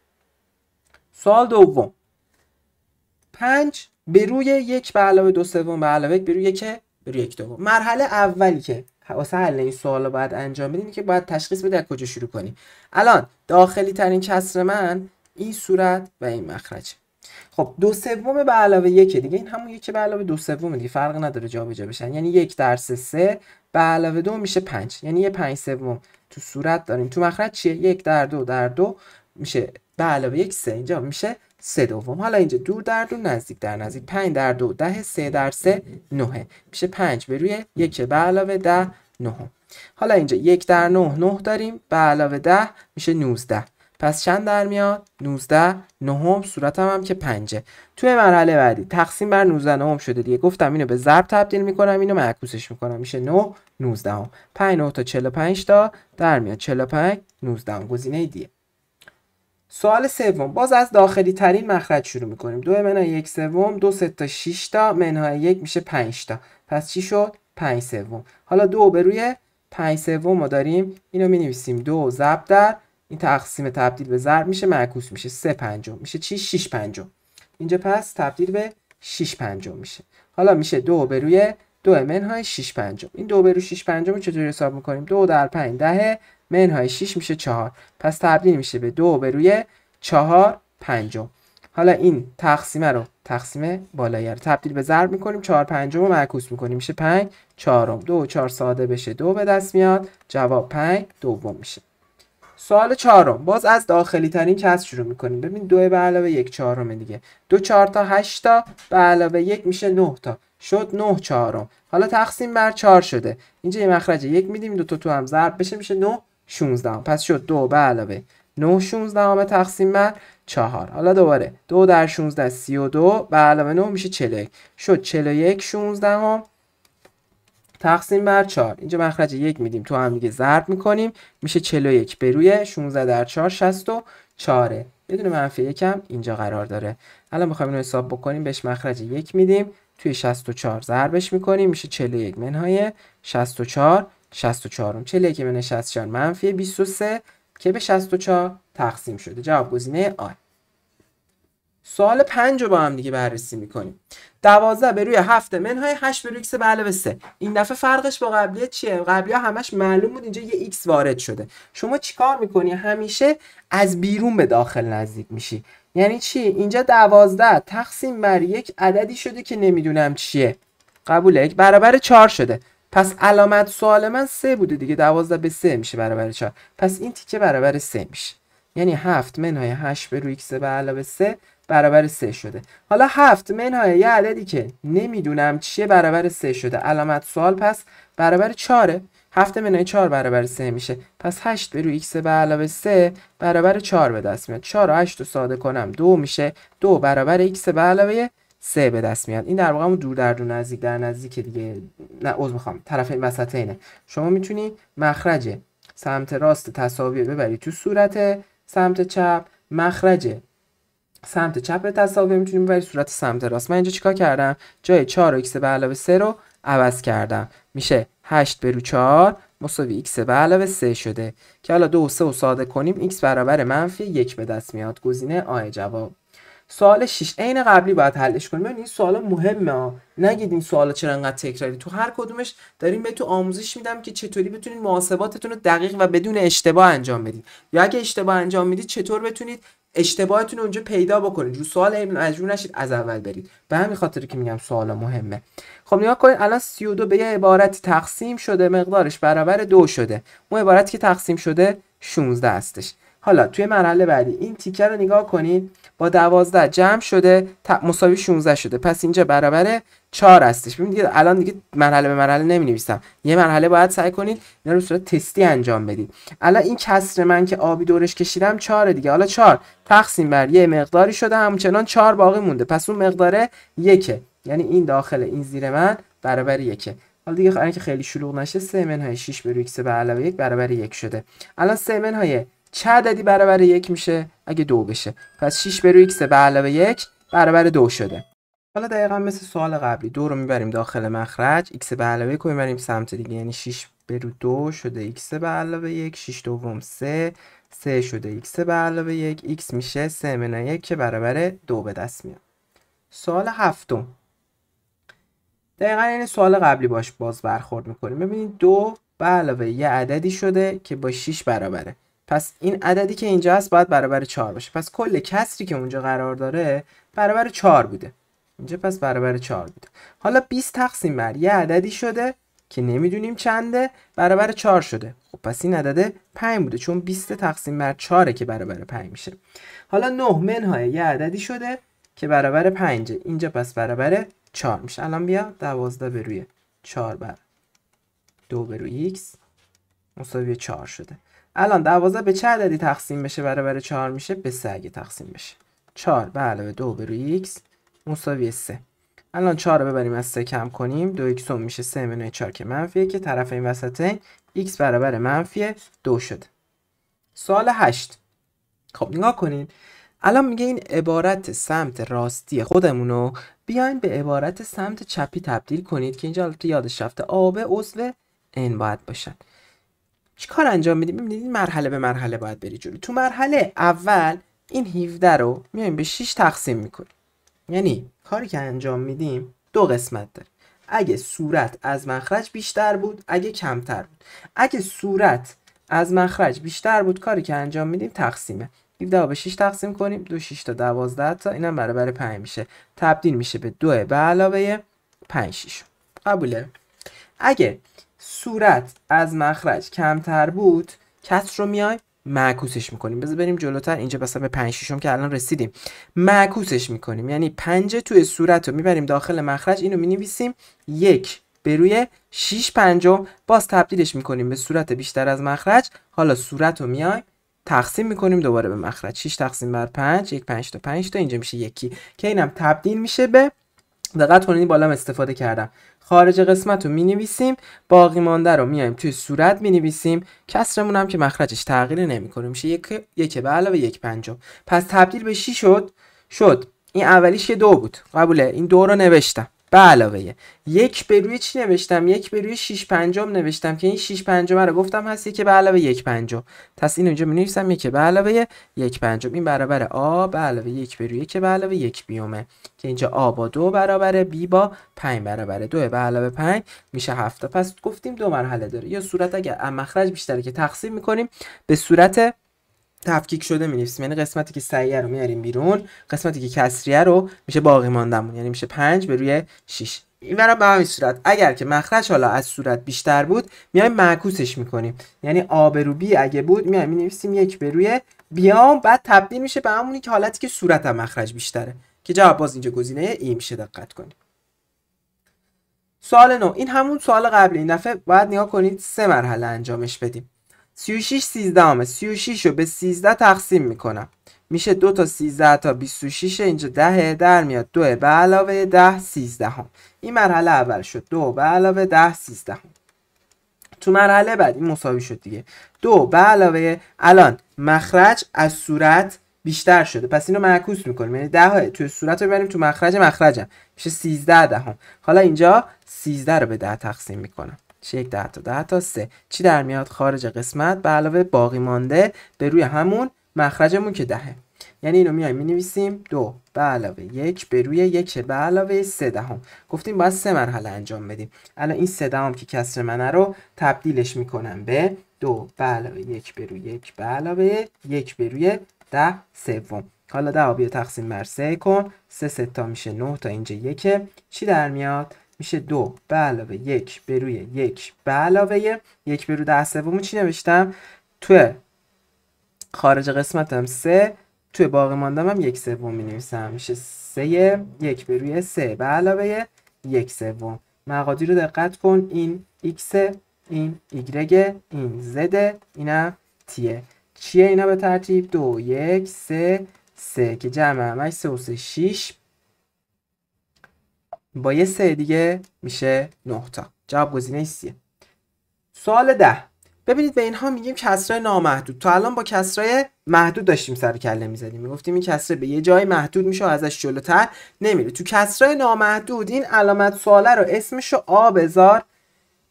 سوال دوم 5 به روی یک به علاوه دو سوم به علاوه یک به روی یک به روی یک دوم مرحله اولی که واسه حل این سوال بعد باید انجام بدین که باید تشخیص بده کجا شروع کنیم الان داخلی ترین کسر من این صورت و این مخرج خب دو سوم به علاوه یک دیگه این همون یک به علاوه دو سوم دیگه فرق نداره جا بشن یعنی یک درس سه به علاوه دو میشه پنج یعنی یه پنج سوم تو صورت داریم تو مخرج چیه یک در دو در دو میشه به علاوه یک سه اینجا میشه سه دوم حالا اینجا دور در دور نزدیک در نزدیک 5 در دو ده سه در سه نهه میشه 5 به روی یک به علاوه ده نه حالا اینجا یک در نه نه داریم به علاوه ده میشه 19 پس چند در میاد 19 نهم صورت هم که 5 توی مرحله بعدی تقسیم بر 19 نهم شده دیگه گفتم اینو به ضرب تبدیل میکنم اینو معکوسش میکنم میشه 9 19 5 9 تا 45 تا در میاد 45 19 گزینه دیگه سوال سوم باز از داخلی ترین مخرج شروع میکنیم دو منهای یک سوم دو سه تا 6 تا منهای یک میشه 5 تا پس چی شد 5 سوم حالا دو به روی 5 سوم ما داریم اینو می نویسیم دو ضرب در این تقسیم تبدیل به ضرب میشه معکوس میشه 3 پنجم میشه چی 6 پنجم اینجا پس تبدیل به 6 پنجم میشه حالا میشه دو به روی دو منهای 6 پنجم این دو به روی 6 پنجم رو چطوری حساب میکنیم دو در 5 ده منهای 6 میشه 4 پس تبدیل میشه به 2 به روی 4 پنجم حالا این تقسیمه رو تقسیم بالایی رو تبدیل به ضرب میکنیم 4 پنجم رو معکوس میکنیم میشه 5 4 2 4 ساده بشه 2 به دست میاد جواب 5 دوم میشه سوال چهارم باز از داخلی ترین کس شروع میکنیم ببین دو به علاوه یک چهارم دیگه دو چهار تا هشت تا به علاوه یک میشه نه تا شد نه چهارم حالا تقسیم بر چهار شده اینجا یه مخرج یک میدیم دو تا تو هم ضرب بشه میشه نه 16 پس شد دو به علاوه 9 16 همه تقسیم بر 4 حالا دوباره 2 در 16 32 به علاوه 9 میشه 41 شد 41 16 هم تقسیم بر 4 اینجا مخرج یک میدیم تو هم دیگه ضرب میکنیم میشه 41 به روی 16 در 4 64 یه دونه منفی یکم اینجا قرار داره الان میخوایم اینو حساب بکنیم بهش مخرج یک میدیم توی 64 ضربش میکنیم میشه 41 منهای 64 64 40 که به 64 منفی 23 که به 64 تقسیم شده جواب گزینه آ سوال 5 رو با هم دیگه بررسی میکنیم 12 به روی 7 منهای 8 به روی x بله به علاوه 3 این دفعه فرقش با قبلی چیه قبلی ها همش معلوم بود اینجا یه x وارد شده شما چیکار میکنی همیشه از بیرون به داخل نزدیک میشی یعنی چی اینجا 12 تقسیم بر یک عددی شده که نمیدونم چیه قبوله یک برابر 4 شده پس علامت سوال من 3 بوده دیگه دوازده به سه میشه برابر چهار پس این تیکه برابر سه میشه یعنی هفت منهای 8 به روی x به علاوه برابر سه شده حالا هفت منهای یه عددی که نمیدونم چیه برابر سه شده علامت سوال پس برابر 4 7 منهای برابر سه میشه پس 8 به روی به علاوه برابر 4 به دست میاد ساده کنم دو میشه دو برابر x به علاوه سه به دست میاد این در واقع همون دور در دور نزدیک در نزدیک دیگه نه عذر میخوام طرف این وسط اینه شما میتونی مخرج سمت راست تساوی ببری تو صورت سمت چپ مخرج سمت چپ تساوی میتونی ببری صورت سمت راست من اینجا چیکار کردم جای 4 x به علاوه 3 رو عوض کردم میشه 8 به رو 4 مساوی x به علاوه 3 شده که حالا 2 و 3 رو ساده کنیم x برابر منفی 1 به دست میاد گزینه آ جواب سوال 6 عین قبلی باید حلش کنیم ببین این سوالا مهمه ها نگید این سوالا چرا انقدر تکراری تو هر کدومش داریم به تو آموزش میدم که چطوری بتونید محاسباتتون رو دقیق و بدون اشتباه انجام بدید یا اگه اشتباه انجام میدید چطور بتونید اشتباهتون اونجا پیدا بکنید رو سوال مجبور نشید از اول برید به همین خاطر که میگم سوال مهمه خب نگاه کنید الان 32 به یه عبارت تقسیم شده مقدارش برابر دو شده اون عبارتی که تقسیم شده 16 هستش حالا توی مرحله بعدی این تیکه رو نگاه کنید با 12 جمع شده مساوی 16 شده پس اینجا برابر 4 هستش ببینید الان دیگه مرحله به مرحله نمی نویسم یه مرحله باید سعی کنید اینا رو صورت تستی انجام بدید الان این کسر من که آبی دورش کشیدم 4 دیگه حالا 4 تقسیم بر یه مقداری شده همچنان 4 باقی مونده پس اون مقداره یکه یعنی این داخل این زیر من برابر یکه حالا دیگه که خیلی شلوغ نشه سه منهای 6 به روی به علاوه 1 برابر یک شده الان سه منهای چه عددی برابر یک میشه اگه دو بشه پس 6 بر روی x به علاوه یک برابر دو شده حالا دقیقا مثل سوال قبلی دو رو میبریم داخل مخرج x به علاوه یک میبریم سمت دیگه یعنی 6 بر روی دو شده x به علاوه یک 6 دوم 3 3 شده x به علاوه یک x میشه 3 منه یک که برابر دو به دست میاد سوال هفتم دقیقا یعنی سوال قبلی باش باز برخورد میکنیم ببینید دو به علاوه یه عددی شده که با 6 برابره پس این عددی که اینجا هست باید برابر 4 باشه پس کل کسری که اونجا قرار داره برابر 4 بوده اینجا پس برابر 4 بوده حالا 20 تقسیم بر یه عددی شده که نمیدونیم چنده برابر 4 شده خب پس این عدد 5 بوده چون 20 تقسیم بر 4 که برابر 5 میشه حالا 9 منهای یه عددی شده که برابر 5 اینجا پس برابر 4 میشه الان بیا 12 به روی 4 بر 2 به روی x مساوی 4 شده الان دوازه به چه عددی تقسیم بشه برابر چهار میشه به سه اگه تقسیم بشه چهار به علاوه دو به روی x مساوی سه. الان چهار رو ببریم از سه کم کنیم 2 x میشه سه منوی چهار که منفیه که طرف این وسطه x برابر منفی دو شده سوال هشت خب نگاه کنید. الان میگه این عبارت سمت راستی خودمون رو بیاین به عبارت سمت چپی تبدیل کنید که اینجا البته یادش رفته آب عضو n باید باشد. کار انجام میدیم ببینید مرحله به مرحله باید بری جلو تو مرحله اول این 17 رو میایم به 6 تقسیم میکنیم یعنی کاری که انجام میدیم دو قسمت داره اگه صورت از مخرج بیشتر بود اگه کمتر بود اگه صورت از مخرج بیشتر بود کاری که انجام میدیم تقسیمه 17 به 6 تقسیم کنیم 2 6 تا 12 تا اینم برابر 5 میشه تبدیل میشه به 2 به علاوه 5 6 قبوله اگه صورت از مخرج کمتر بود کس رو میای معکوسش میکنیم بذار بریم جلوتر اینجا مثلا به 5 ششم که الان رسیدیم معکوسش میکنیم یعنی 5 توی صورت رو میبریم داخل مخرج اینو مینویسیم یک به روی 6 پنجم باز تبدیلش میکنیم به صورت بیشتر از مخرج حالا صورت رو میای تقسیم میکنیم دوباره به مخرج 6 تقسیم بر 5 یک 5 تا 5 تا اینجا میشه یکی که اینم تبدیل میشه به دقت کنید بالا استفاده کردم خارج قسمت رو می نویسیم باقی مانده رو میایم توی صورت می نویسیم کسرمون هم که مخرجش تغییر کنیم میشه یک یک به علاوه یک پنجم پس تبدیل به 6 شد شد این اولیش که دو بود قبوله این دو رو نوشتم به علاوه یک به روی چی نوشتم یک به روی 6 پنجم نوشتم که این 6 پنجم رو گفتم هستی که به علاوه یک پنجم پس اینو اینجا می‌نویسم یک به علاوه یک پنجم این برابر آ به علاوه یک به روی یک به علاوه یک بیومه که اینجا آ با دو برابر بی با 5 برابر دو به علاوه 5 میشه 7 پس گفتیم دو مرحله داره یا صورت اگر مخرج بیشتره که تقسیم کنیم به صورت تفکیک شده نویسیم یعنی قسمتی که سعیه رو میاریم بیرون قسمتی که کسریه رو میشه باقی ماندمون یعنی میشه 5 به روی 6 این برای به همین صورت اگر که مخرج حالا از صورت بیشتر بود میایم معکوسش میکنیم یعنی آب رو بی اگه بود میایم نویسیم یک به روی بیام بعد تبدیل میشه به همونی که حالتی که صورت هم مخرج بیشتره که جواب باز اینجا گزینه ای میشه دقت کنیم سوال نو این همون سوال قبلی این دفعه باید نگاه کنید سه مرحله انجامش بدیم 36 13 همه 36 رو به 13 تقسیم میکنم میشه 2 تا 13 تا 26 اینجا 10 در میاد 2 به علاوه 10 13 هم این مرحله اول شد 2 به علاوه 10 13 هم تو مرحله بعد این مساوی شد دیگه 2 به علاوه الان مخرج از صورت بیشتر شده پس اینو معکوس میکنیم یعنی های توی صورت رو ببریم تو مخرج مخرجم میشه 13 دهم حالا اینجا 13 رو به 10 تقسیم میکنم یک ده تا تا سه چی در میاد خارج قسمت به علاوه باقی مانده به روی همون مخرجمون که دهه یعنی اینو میایم نویسیم دو به علاوه یک به روی یک به علاوه سه دهم گفتیم باید سه مرحله انجام بدیم الان این سه دهم که کسر منه رو تبدیلش میکنم به دو به علاوه یک به روی یک به علاوه یک به روی ده سوم حالا ده آبی تقسیم بر سه کن سه ستا تا میشه نه تا اینجا یک چی در میاد میشه دو به علاوه یک به روی یک به علاوه یک به روی ده سوم چی نوشتم تو خارج قسمتم سه توی باقی ماندم هم یک سوم می نویسم میشه سه یک به روی سه به علاوه یک سوم مقادیر رو دقت کن این x این y این z اینم تیه چیه اینا به ترتیب دو یک سه سه که جمع همش سه و سه شیش با یه سه دیگه میشه 9 تا جواب گزینه سیه سوال ده ببینید به اینها میگیم کسرای نامحدود تا الان با کسرای محدود داشتیم سر کله میزدیم میگفتیم این کسره به یه جای محدود میشه و ازش جلوتر نمیره تو کسرای نامحدود این علامت سواله رو اسمشو رو آ بذار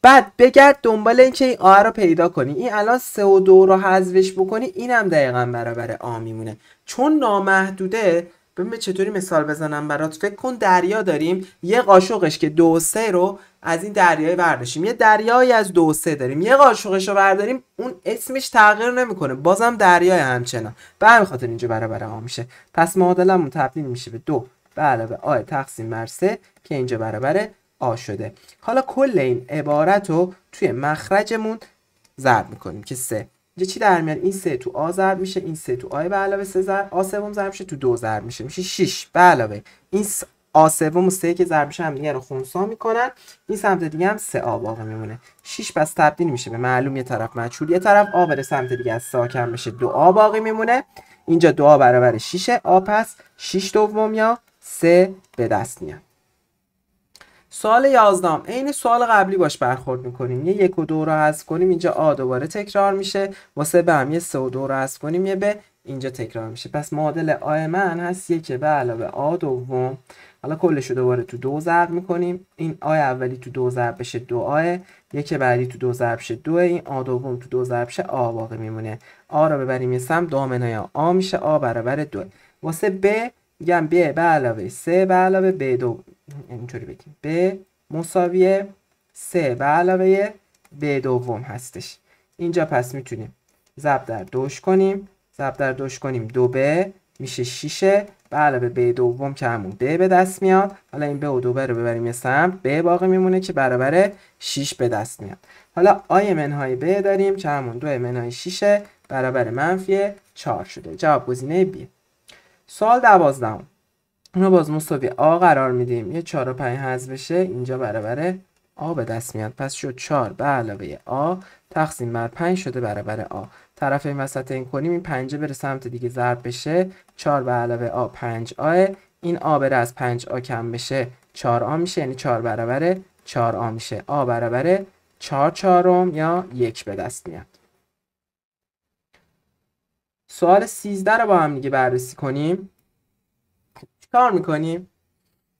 بعد بگرد دنبال اینکه این آ رو پیدا کنی این الان 3 و 2 رو حذفش بکنی اینم دقیقا برابر آ میمونه چون نامحدوده ببین چطوری مثال بزنم برات فکر کن دریا داریم یه قاشقش که دو سه رو از این دریای برداشتیم یه دریایی از دو سه داریم یه قاشقش رو برداریم اون اسمش تغییر نمیکنه بازم دریای همچنان به همین خاطر اینجا برابر ها میشه پس معادلمون تبدیل میشه به دو بله، به علاوه آ تقسیم بر سه که اینجا برابر آ شده حالا کل این عبارت رو توی مخرجمون ضرب میکنیم که سه اینجا چی در میاد این سه تو آ ضرب میشه این سه تو آی به علاوه سه ضرب آ سوم ضرب میشه تو دو ضرب میشه میشه 6 به علاوه این س... آ سوم و سه که ضرب میشه هم دیگه رو خونسا میکنن این سمت دیگه هم سه آ باقی میمونه 6 پس تبدیل میشه به معلوم یه طرف مجهول یه طرف آ بره سمت دیگه از ساکن بشه دو آ باقی میمونه اینجا دو آ برابر 6 آ پس 6 دوم یا 3 به دست میاد سوال یازدام عین سوال قبلی باش برخورد میکنیم یه یک و دو رو حذف کنیم اینجا آ دوباره تکرار میشه واسه به هم یه سه و دو رو حذف کنیم یه به اینجا تکرار میشه پس معادل آ من هست یک به علاوه آ دوم حالا کلش رو دوباره تو دو ضرب میکنیم این آ اولی تو دو ضرب بشه دو آ یک بعدی تو دو ضرب شه دو این آ دوم تو دو ضرب شه آ باقی میمونه آ رو ببریم یه سم دامنه آ میشه آ برابر دو واسه ب میگم ب به علاوه س به علاوه ب دو اینجوری بگیم ب مساویه س به علاوه ب دوم هستش اینجا پس میتونیم ضرب در دوش کنیم ضرب در دوش کنیم دو ب میشه 6 به علاوه ب دوم که همون ب به دست میاد حالا این ب و دو ب رو ببریم یه سمت ب باقی میمونه که برابر 6 به دست میاد حالا آی منهای ب داریم که همون دو منهای 6 برابر منفی 4 شده جواب گزینه B سال دوازدهم اینو باز مساوی آ قرار میدیم یه 4 و 5 حذف بشه اینجا برابر آ به دست میاد پس شد 4 به علاوه آ تقسیم بر 5 شده برابر آ طرف این وسط این کنیم این 5 بره سمت دیگه ضرب بشه 4 به علاوه آ 5 آ این آ بره از 5 آ کم بشه 4 آ میشه یعنی 4 برابر 4 آ میشه آ برابر 4 چهارم یا یک به دست میاد سوال 13 رو با هم دیگه بررسی کنیم کار میکنیم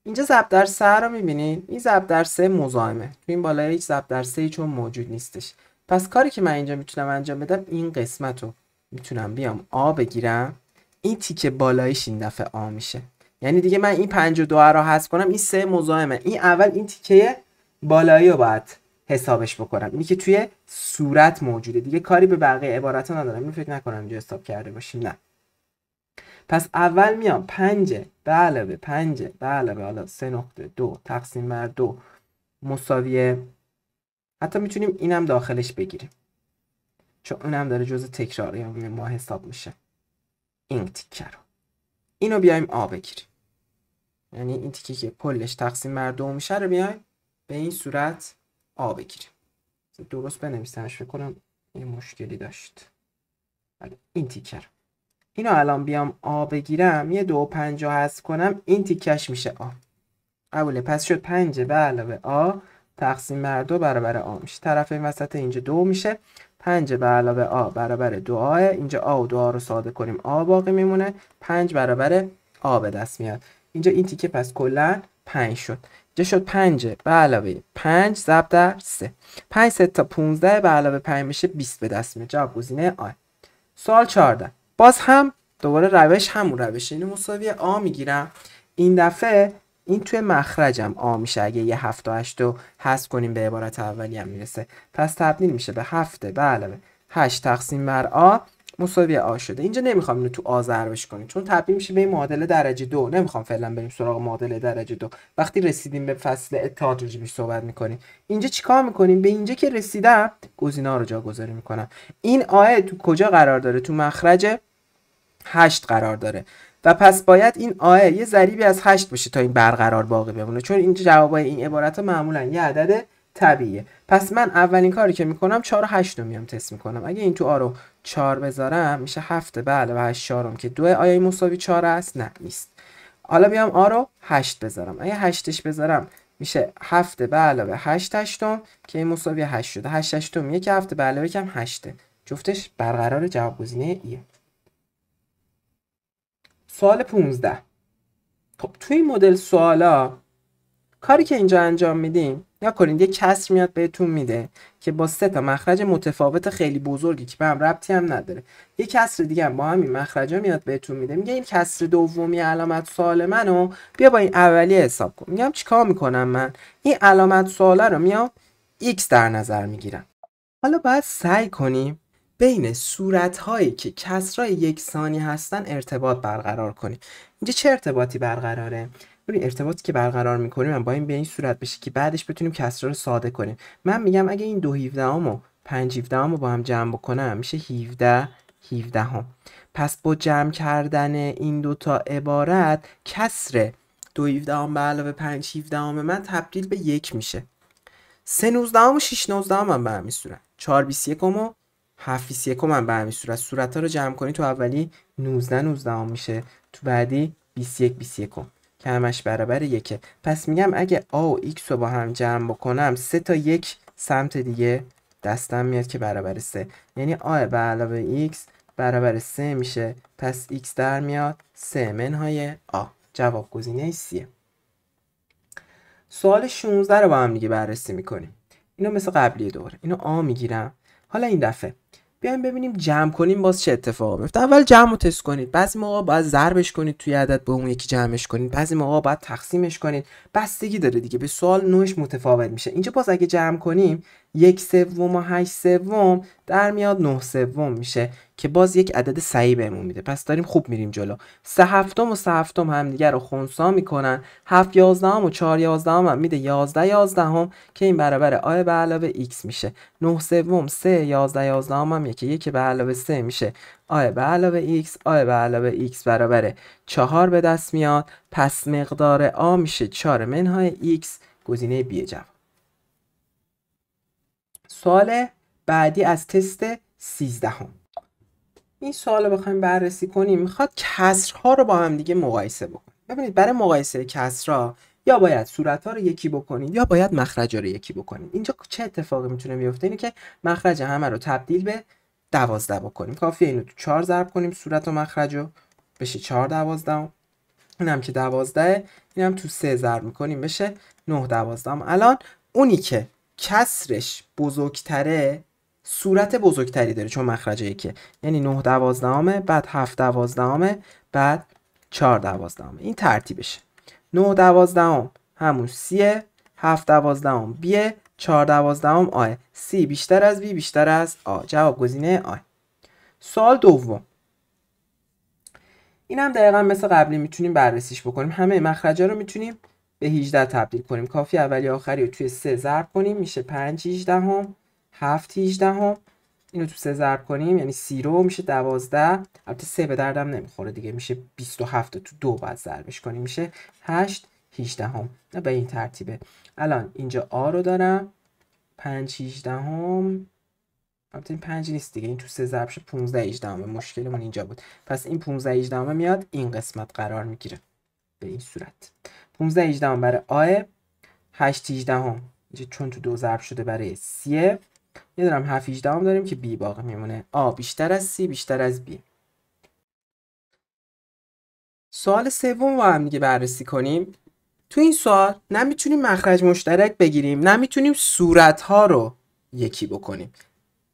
اینجا ضرب در سه رو میبینید این ضرب در سه مزاحمه تو این بالا هیچ ضرب در سه چون موجود نیستش پس کاری که من اینجا میتونم انجام بدم این قسمت رو میتونم بیام آ بگیرم این تیکه بالایش این دفعه آ میشه یعنی دیگه من این 52 رو حذف کنم این سه مزاحمه این اول این تیکه بالایی رو باید حسابش بکنم اینی که توی صورت موجوده دیگه کاری به بقیه عبارت ها ندارم اینو فکر نکنم اینجا حساب کرده باشیم نه پس اول میام 5 بله به علاوه پنج بله به علاوه حالا سه نقطه دو تقسیم بر دو مساویه حتی میتونیم اینم داخلش بگیریم چون اونم داره جزء تکراری ما حساب میشه این تیکه رو اینو بیایم آ بگیریم یعنی این تیکه که کلش تقسیم بر دو میشه رو بیایم به این صورت آ بگیریم درست بنویسمش فکر کنم این مشکلی داشت بله این تیکر اینو الان بیام آ بگیرم یه دو پنجا هست کنم این تیکش میشه آ قبوله پس شد پنجه به علاوه آ تقسیم بر دو برابر آ میشه طرف این وسط اینجا دو میشه پنج به علاوه آ برابر دو آه. اینجا آ و دو آ رو ساده کنیم آ باقی میمونه پنج برابر آ به دست میاد اینجا این تیکه پس کلا پنج شد چه شد 5 به علاوه 5 ضرب در 3 5 تا 15 به علاوه 5 میشه 20 به دست میاد جواب گزینه آ سوال 14 باز هم دوباره روش همون روش اینو یعنی مساوی آ میگیرم این دفعه این توی مخرجم آ میشه اگه یه 7 و 8 رو حذف کنیم به عبارت اولی هم میرسه پس تبدیل میشه به 7 به علاوه 8 تقسیم بر آ مساوی آ شده اینجا نمیخوام اینو تو آ ضربش کنیم چون تبدیل میشه به معادله درجه دو نمیخوام فعلا بریم سراغ معادله درجه دو وقتی رسیدیم به فصل اتحاد رو صحبت میکنیم اینجا چیکار میکنیم به اینجا که رسیدم گزینا رو جاگذاری میکنم این آ تو کجا قرار داره تو مخرج 8 قرار داره و پس باید این آ یه ضریبی از هشت بشه تا این برقرار باقی بمونه چون این جوابای این عبارت معمولا یه عدد طبیعیه پس من اولین کاری که میکنم 4 و 8 رو میام تست میکنم اگه این تو آ رو 4 بذارم میشه 7 بله و 8 چهارم که 2 آیا این مساوی 4 است نه نیست حالا بیام آ رو 8 بذارم اگه 8 بذارم میشه 7 به علاوه 8 هشتم که این مساوی 8 شده 8 هشتم یک هفته به علاوه کم 8 جفتش برقرار جواب گزینه ایه سوال 15 خب توی این مدل سوالا کاری که اینجا انجام میدیم یا کنید یه کسر میاد بهتون میده که با سه تا مخرج متفاوت خیلی بزرگی که به هم ربطی هم نداره یه کسر دیگه هم با همین ها میاد بهتون میده میگه این کسر دومی علامت سوال منو بیا با این اولیه حساب کن میگم چیکار میکنم من این علامت سوال رو میام x در نظر میگیرم حالا باید سعی کنیم بین صورت هایی که کسرای یکسانی هستن ارتباط برقرار کنیم اینجا چه ارتباطی برقراره ببین ارتباطی که برقرار میکنیم هم با این به این صورت بشه که بعدش بتونیم کسر رو ساده کنیم من میگم اگه این دو 17 و 5 17 رو با هم جمع بکنم میشه 17 17 هم. پس با جمع کردن این دوتا عبارت کسر دو 17 به علاوه 5 17 من تبدیل به یک میشه سه هم و 6 نوزده هم به همین صورت 4 21 و 7 21 هم به همین صورت صورت ها رو جمع کنی تو اولی 19 میشه تو بعدی 21 هم. که همش برابر یکه پس میگم اگه A و X رو با هم جمع بکنم سه تا یک سمت دیگه دستم میاد که برابر سه یعنی A به علاوه X برابر سه میشه پس X در میاد سه منهای A جواب گزینه سیه سوال 16 رو با هم دیگه بررسی میکنیم اینو مثل قبلی دوره اینو A میگیرم حالا این دفعه بیایم ببینیم جمع کنیم باز چه اتفاقی میفته اول جمع رو تست کنید بعضی موقع باید ضربش کنید توی عدد با اون یکی جمعش کنید بعضی موقع باید تقسیمش کنید بستگی داره دیگه به سوال نوعش متفاوت میشه اینجا باز اگه جمع کنیم یک سوم و هشت سوم در میاد نه سوم میشه که باز یک عدد سعی بهمون میده پس داریم خوب میریم جلو سه هفتم و سه هفتم همدیگه رو خونسا میکنن هفت یازدهم و چهار یازدهم هم میده یازده یازدهم که این برابر آ به علاوه x میشه نه سوم سه یازده یازدهم هم یکی یک به علاوه سه میشه آ به علاوه x آ به علاوه x برابر چهار به دست میاد پس مقدار آ میشه چهار منهای x گزینه بیه جواب سال بعدی از تست 13 هم. این سوال رو بخوایم بررسی کنیم میخواد کسرها رو با هم دیگه مقایسه بکنیم ببینید برای مقایسه کسرها یا باید صورت ها رو یکی بکنید یا باید مخرج رو یکی بکنید اینجا چه اتفاقی میتونه بیفته اینه که مخرج همه رو تبدیل به دوازده بکنیم کافیه اینو تو چهار ضرب کنیم صورت و مخرج رو بشه چهار دوازده این هم که دوازده اینم تو سه ضرب میکنیم بشه نه دوازده الان اونی که کسرش بزرگتره صورت بزرگتری داره چون مخرج یکه یعنی 9 دوازدهمه بعد 7 دوازدهمه بعد 4 دوازدهم این ترتیبشه 9 دوازدهم همون C 7 دوازدهم B 4 دوازدهم A C بیشتر از B بیشتر از A جواب گزینه آ سوال دوم این هم دقیقا مثل قبلی میتونیم بررسیش بکنیم همه مخرجه رو میتونیم به 18 تبدیل کنیم کافی اولی آخری رو توی 3 ضرب کنیم میشه 5 18 هم 7 18 هم اینو تو 3 ضرب کنیم یعنی رو میشه 12 البته 3 به دردم نمیخوره دیگه میشه 27 تو 2 بعد ضربش کنیم میشه 8 18 هم نه به این ترتیبه الان اینجا آ رو دارم 5 18 هم البته این 5 نیست دیگه این تو 3 ضرب شد 15 18 همه مشکلمون اینجا بود پس این 15 18 میاد این قسمت قرار میگیره به این صورت 15 18 هم برای آه 8 18 هم چون تو دو ضرب شده برای سیه یه دارم 7 18 هم داریم که بی باقی میمونه آ بیشتر از سی بیشتر از بی سوال سوم رو هم دیگه بررسی کنیم تو این سوال نمیتونیم مخرج مشترک بگیریم نمیتونیم صورت ها رو یکی بکنیم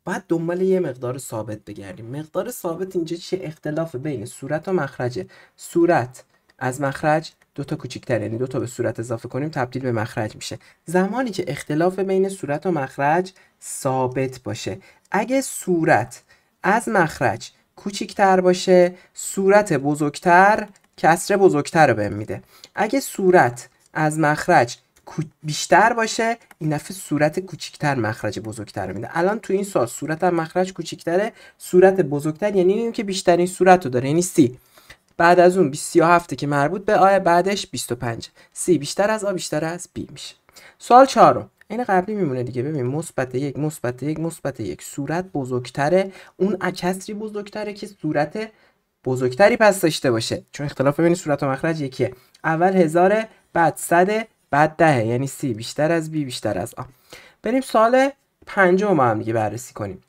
بعد دنبال یه مقدار ثابت بگردیم مقدار ثابت اینجا چه اختلاف بین صورت و مخرجه صورت از مخرج دو تا کوچیک‌تر یعنی دو تا به صورت اضافه کنیم تبدیل به مخرج میشه زمانی که اختلاف بین صورت و مخرج ثابت باشه اگه صورت از مخرج کوچیک‌تر باشه صورت بزرگتر کسر بزرگتر رو بهم میده اگه صورت از مخرج بیشتر باشه این دفعه صورت کوچیکتر مخرج بزرگتر میده الان تو این سال صورت از مخرج کوچیکتره صورت بزرگتر یعنی این که بیشترین صورت رو داره یعنی سی بعد از اون 27 که مربوط به آ بعدش 25 سی بیشتر از آ بیشتر از بی میشه سوال چهارم این قبلی میمونه دیگه ببین مثبت یک مثبت یک مثبت یک صورت بزرگتره اون اکسری بزرگتره که صورت بزرگتری پس داشته باشه چون اختلاف بین صورت و مخرج یکیه اول هزاره بعد صده بعد دهه یعنی سی بیشتر از بی بیشتر از آ بریم سال پنجم هم دیگه بررسی کنیم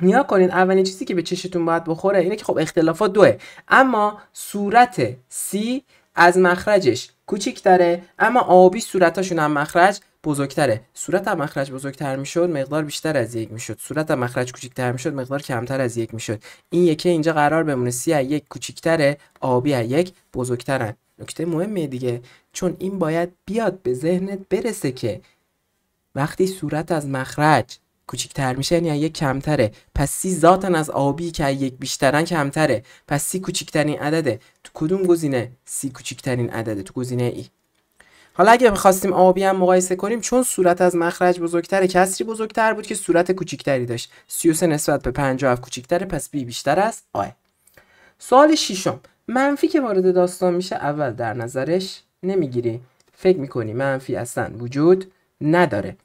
نیا کنین اولین چیزی که به چشتون باید بخوره اینه که خب اختلافات دوه اما صورت سی از مخرجش کوچیکتره اما آبی صورتاشون هم مخرج بزرگتره صورت هم مخرج بزرگتر میشد مقدار بیشتر از یک میشد صورت هم مخرج کوچیکتر میشد مقدار کمتر از یک میشد این یکی اینجا قرار بمونه سی از یک کوچیکتره آبی از یک بزرگترن نکته مهمه دیگه چون این باید بیاد به ذهنت برسه که وقتی صورت از مخرج کوچیکتر میشه یعنی یک کمتره پس سی ذاتن از آبی که یک بیشترن کمتره پس سی کوچیکترین عدده تو کدوم گزینه سی کوچیکترین عدده تو گزینه ای حالا اگه بخواستیم آبی هم مقایسه کنیم چون صورت از مخرج بزرگتر کسری بزرگتر بود که صورت کوچیکتری داشت 33 نسبت به 57 کوچیکتره پس بی بیشتر از آ سوال ششم منفی که وارد داستان میشه اول در نظرش نمیگیری فکر میکنی منفی اصلا وجود نداره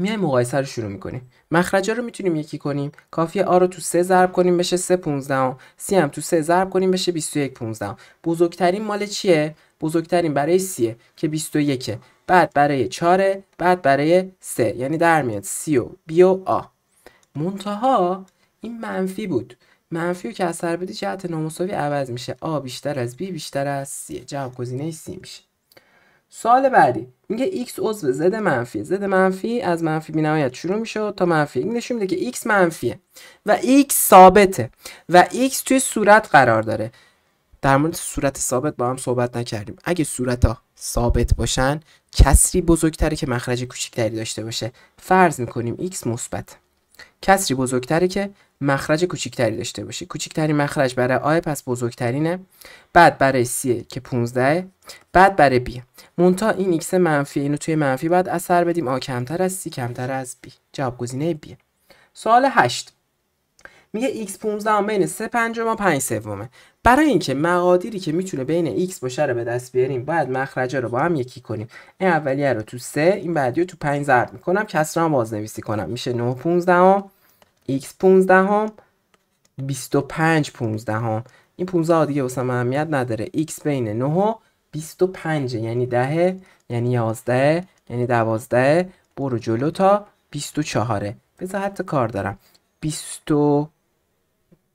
میای مقایسه رو شروع میکنیم مخرجا رو میتونیم یکی کنیم کافی آ رو تو 3 ضرب کنیم بشه 3 15 سی هم تو 3 ضرب کنیم بشه 21 15 بزرگترین مال چیه بزرگترین برای سیه که 21 بعد برای 4 بعد برای 3 یعنی در میاد سی و بی و آ منتها این منفی بود منفی که اثر بدی جهت نامساوی عوض میشه آ بیشتر از بی بیشتر از سی جواب گزینه سی میشه سال بعدی میگه x عضو z منفی زد منفی از منفی نهایت شروع میشه تا منفی این نشون میده که x منفیه و x ثابته و x توی صورت قرار داره در مورد صورت ثابت با هم صحبت نکردیم اگه صورت ها ثابت باشن کسری بزرگتره که مخرج کوچکتری داشته باشه فرض میکنیم x مثبت کسری بزرگتره که مخرج کوچکتری داشته باشی کوچکترین مخرج برای آ پس بزرگترینه بعد برای سی که 15 بعد برای بی مونتا این ایکس منفی اینو توی منفی بعد اثر بدیم آ کمتر از سی کمتر از بی جواب گزینه بی سوال 8 میگه x 15 بین 3 5 و 5 سومه برای اینکه مقادیری که میتونه بین x باشه رو به دست بیاریم باید مخرجا رو با هم یکی کنیم این اولیه رو تو 3 این بعدی رو تو 5 ضرب میکنم کسرا هم بازنویسی کنم میشه 9 15 x 15 هم 25 15 هم این 15 دیگه واسه من اهمیت نداره x بین 9 و 25 یعنی 10 یعنی 11 یعنی 12 برو جلو تا 24 بذار حتی کار دارم 20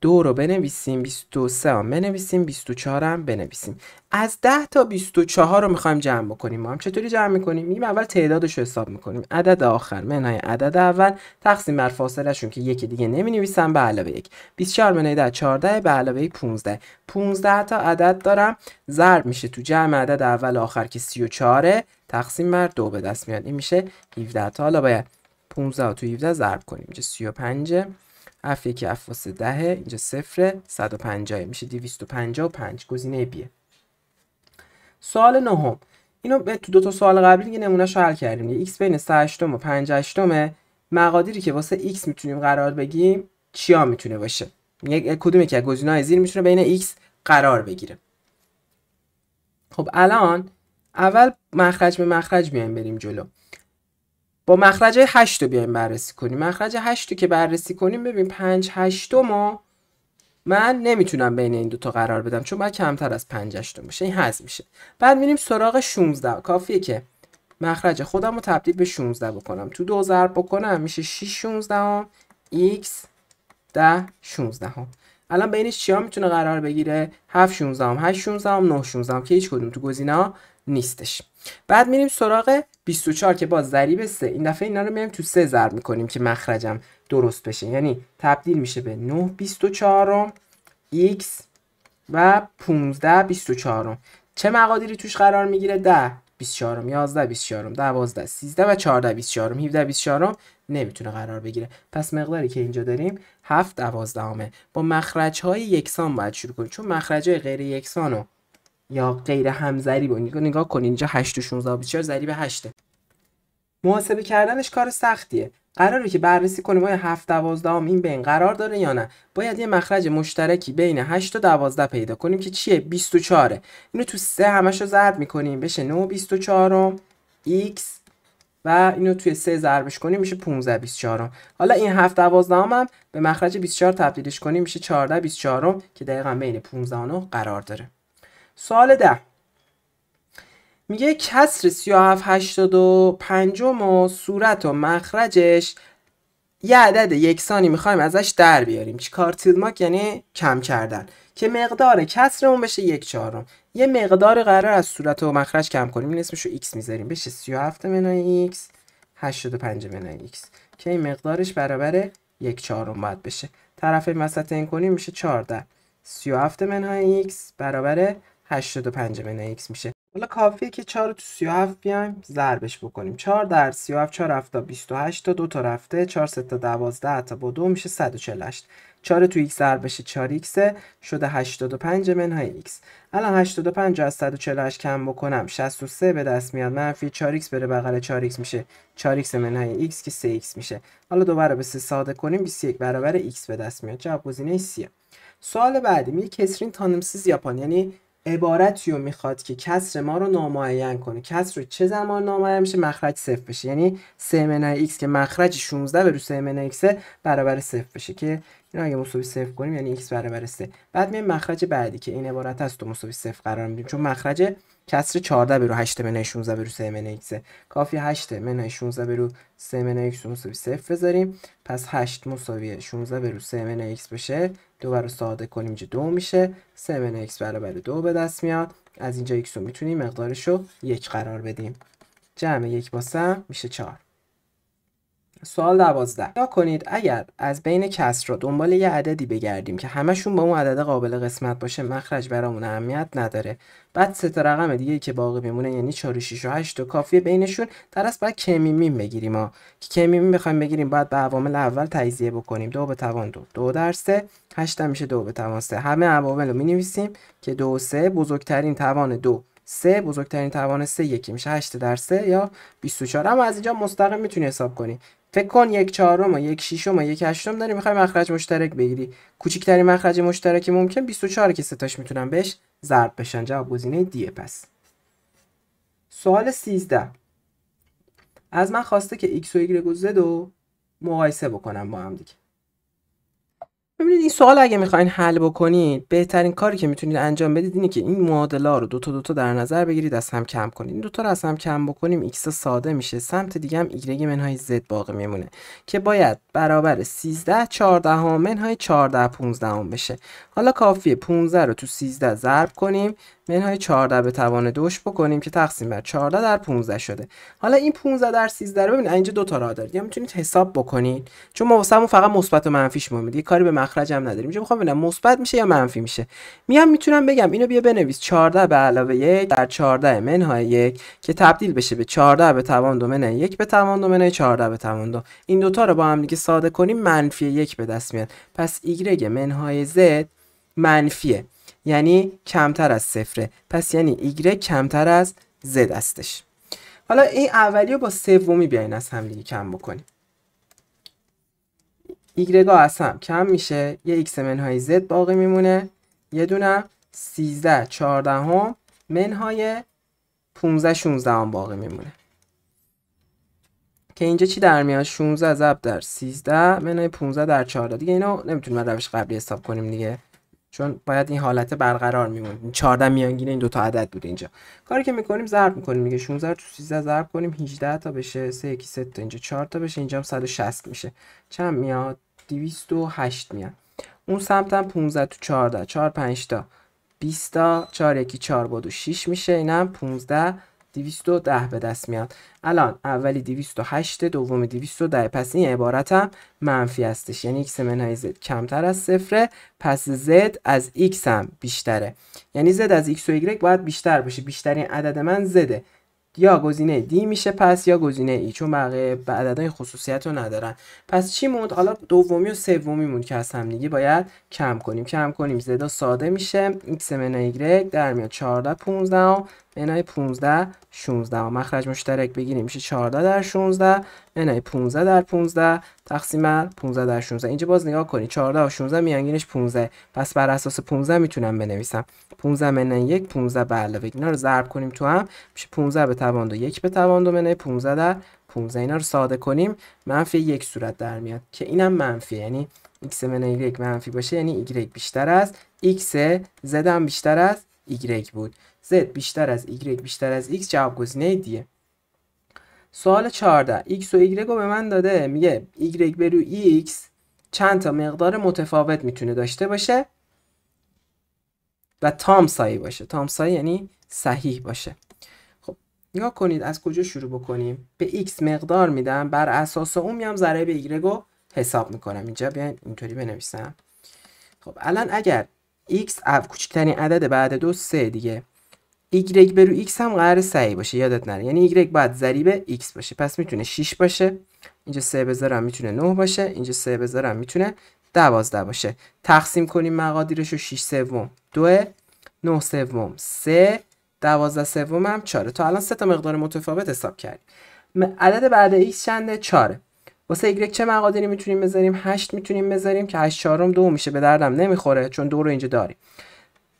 دو رو بنویسیم 23 هم بنویسیم 24 هم بنویسیم از 10 تا 24 رو میخوایم جمع بکنیم ما هم چطوری جمع میکنیم میگیم اول تعدادش رو حساب میکنیم عدد آخر منهای عدد اول تقسیم بر فاصله شون که یکی دیگه نمی نویسم به علاوه یک 24 منهای در 14 به علاوه 15 15 تا عدد دارم ضرب میشه تو جمع عدد اول آخر که 34 تقسیم بر دو به دست میاد این میشه 17 تا حالا باید 15 تو 17 ضرب کنیم میشه 35 اف یکی اف واسه دهه اینجا صفره 150 میشه 255 گزینه بیه سوال نهم اینو به تو دو تا سوال قبلی دیگه نمونهش حل کردیم x بین 38 و 58 مقادیری که واسه x میتونیم قرار بگیم چیا میتونه باشه یعنی یک کدوم یکی از گزینه‌های زیر میتونه بین x قرار بگیره خب الان اول مخرج به مخرج میایم بریم جلو با مخرج 8 رو بیایم بررسی کنیم مخرج 8 رو که بررسی کنیم ببین 5 8 ما من نمیتونم بین این دوتا قرار بدم چون باید کمتر از 5 8 باشه این حذف میشه بعد میریم سراغ 16 کافیه که مخرج خودم رو تبدیل به 16 بکنم تو دو ضرب بکنم میشه 6 16 هم. x 10 16 هم. الان بینش چیا میتونه قرار بگیره 7 16 هم 8 16 هم 9 16 هم که هیچ کدوم تو گزینا نیستش بعد میریم سراغ 24 که باز ضریب 3 این دفعه اینا رو میایم تو 3 ضرب میکنیم که مخرجم درست بشه یعنی تبدیل میشه به 9 24 x و 15 24 چه مقادیری توش قرار میگیره 10 24 11 24 12 13 و 14 24 17 24 نمیتونه قرار بگیره پس مقداری که اینجا داریم 7 همه با مخرج های یکسان باید شروع کنیم چون مخرج های غیر یکسان رو یا غیر همزری با نگاه کن اینجا 8 و 16 و 24 ضریب 8 محاسبه کردنش کار سختیه قراره که بررسی کنیم آیا 7 12 ام این بین قرار داره یا نه باید یه مخرج مشترکی بین 8 و 12 پیدا کنیم که چیه 24 اینو تو 3 همشو زرد میکنیم بشه 9 24 x و اینو توی 3 ضربش کنیم میشه 15 24 حالا این 7 12 هم, به مخرج 24 تبدیلش کنیم میشه 14 24 که دقیقا بین 15 و 9 قرار داره سال ده میگه کسر 37 85 و صورت و مخرجش یه عدد یکسانی میخوایم ازش در بیاریم چیکار تیلماک یعنی کم کردن که مقدار کسرمون بشه یک چهارم یه مقدار قرار از صورت و مخرج کم کنیم این اسمشو x میذاریم بشه 37 منای x 85 منای x که این مقدارش برابر یک چهارم باید بشه طرف وسط این کنیم میشه 14 37 منهای x برابر 85 من x میشه حالا کافیه که 4 تو 37 بیایم ضربش بکنیم 4 در 37 4 تا 28 تا 2 تا رفته 4 تا 12 تا با 2 میشه 148 4 تو x ضرب بشه 4 x شده 85 منهای x الان 85 از 148 کم بکنم 63 به دست میاد منفی 4 x بره بغل 4 x میشه 4 x منهای x که 3 x میشه حالا دوباره به 3 ساده کنیم 21 برابر x به دست میاد جواب گزینه c سوال بعدی میگه کسرین تانمسیز یاپان یعنی عبارتی رو میخواد که کسر ما رو نامعین کنه کسر رو چه زمان نامعین میشه مخرج صفر بشه یعنی سه منهای x که مخرج 16 به رو سه x برابر صفر بشه که اینو اگه مساوی صفر کنیم یعنی x برابر 3 بعد میایم مخرج بعدی که این عبارت است تو مساوی صفر قرار میدیم چون مخرج کسر 14 به رو 8 منهای 16 به رو 3 منهای x کافی 8 منهای 16 به رو 3 منع x مساوی صفر بذاریم پس 8 مساوی 16 به رو 3 منهای x بشه دو ساده کنیم اینجا دو میشه 7x برابر دو به دست میاد از اینجا x رو میتونیم مقدارش رو یک قرار بدیم جمع یک با سم میشه چهار سوال 12 یا کنید اگر از بین کسرا دنبال یه عددی بگردیم که همشون با اون عدد قابل قسمت باشه مخرج برامون اهمیت نداره بعد سه تا رقم دیگه که باقی میمونه یعنی 4 و 6 و 8 و کافیه بینشون در کمی میم بگیریم ها که میم بخوایم بگیریم باید به عوامل اول تجزیه بکنیم دو به توان دو دو در سه 8 میشه دو به توان سه همه عوامل رو مینویسیم که دو و سه بزرگترین توان دو 3 بزرگترین توان 3 یکی میشه 8 در 3 یا 24 اما از اینجا مستقیم میتونی حساب کنی فکر کن یک چهارم و یک شیشم، و یک هشتم داری میخوای مخرج مشترک بگیری کوچکترین مخرج مشترک ممکن 24 که ستاش میتونن بهش ضرب بشن جواب گزینه دیه پس سوال 13 از من خواسته که x و y و z رو مقایسه بکنم با هم دیگه ببینید این سوال اگه میخواین حل بکنید بهترین کاری که میتونید انجام بدید اینه که این معادله دو تا دو تا در نظر بگیرید از هم کم کنید این دوتا رو از هم کم بکنیم x ساده میشه سمت دیگه هم y منهای z باقی میمونه که باید برابر 13 14 هم منهای 14 15 هم بشه حالا کافیه 15 رو تو 13 ضرب کنیم منهای 14 به توان دوش بکنیم که تقسیم بر 14 در 15 شده حالا این 15 در 13 رو ببینید اینجا دو تا راه دارید یا میتونید حساب بکنید چون ما واسمون فقط مثبت و منفیش مهمه یه کاری به مخرج هم نداریم اینجا میخوام خب ببینم مثبت میشه یا منفی میشه میام میتونم بگم اینو بیا بنویس 14 به علاوه 1 در 14 منهای 1 که تبدیل بشه به 14 به توان دو منهای 1 به توان دو منهای 14 به توان دو این دوتا رو با هم دیگه ساده کنیم منفی 1 به دست میاد پس ایگرگ منهای z منفیه یعنی کمتر از صفره پس یعنی ایگرگ کمتر از z هستش حالا این اولی رو با سومی بیاین از هم دیگه کم بکنیم ایگرگا از هم کم میشه یه ایکس منهای زد باقی میمونه یه دونه 13 14 هم منهای 15 16 هم باقی میمونه که اینجا چی در میاد 16 ضرب در 13 منهای 15 در 14 دیگه اینو نمیتونیم روش قبلی حساب کنیم دیگه چون باید این حالت برقرار میمونه 14 میانگینه این دوتا عدد بود اینجا کاری که میکنیم ضرب میکنیم میگه 16 تو 13 ضرب کنیم 18 تا بشه 3 1 3 تا اینجا 4 تا بشه اینجا هم 160 میشه چند میاد 208 میان میاد اون 15 تو 14 4 5 تا 20 تا 4 1 4 با 6 میشه اینم 15 210 به دست میاد الان اولی 208 دومی 210 پس این عبارتم منفی هستش یعنی x منهای z کمتر از صفره پس z از x هم بیشتره یعنی z از x و y باید بیشتر باشه بیشترین عدد من زده یا گزینه دی میشه پس یا گزینه ای e، چون بقیه عددهای خصوصیت رو ندارن پس چی موند حالا دومی و سومی موند که از هم باید کم کنیم کم کنیم زده ساده میشه x منه y در میاد 14 15 و منهای 15 16 و مخرج مشترک بگیریم میشه 14 در 16 منهای 15 در 15 تقسیم بر 15 در 16 اینجا باز نگاه کنید 14 و 16 میانگینش 15 پس بر اساس 15 میتونم بنویسم 15 منهای 1 15 به علاوه اینا رو ضرب کنیم تو هم میشه 15 به توان دو 1 به توان دو منهای 15 در 15 اینا رو ساده کنیم منفی یک صورت در میاد که اینم منفی یعنی x من y منفی باشه یعنی y بیشتر از x z هم بیشتر از y بود z بیشتر از y بیشتر از x جواب گزینه دیه سوال 14 x و y رو به من داده میگه y به روی x چند تا مقدار متفاوت میتونه داشته باشه و تام سایی باشه تام سایی یعنی صحیح باشه خب نگاه کنید از کجا شروع بکنیم به x مقدار میدم بر اساس اون میام به y رو حساب میکنم اینجا بیاین اینطوری بنویسم خب الان اگر x کوچکترین عدد بعد دو سه دیگه y به رو x هم قرار سعی باشه یادت نره یعنی y باید ضریب x باشه پس میتونه 6 باشه اینجا 3 بذارم میتونه 9 باشه اینجا 3 بذارم میتونه 12 باشه تقسیم کنیم مقادیرشو 6 سوم 2 9 سوم 3 12 سوم هم 4 تا الان سه تا مقدار متفاوت حساب کردیم عدد بعد x چنده 4 واسه y چه مقادیری میتونیم بذاریم 8 میتونیم بذاریم که 8 4 دو میشه به دردم نمیخوره چون دو رو اینجا داریم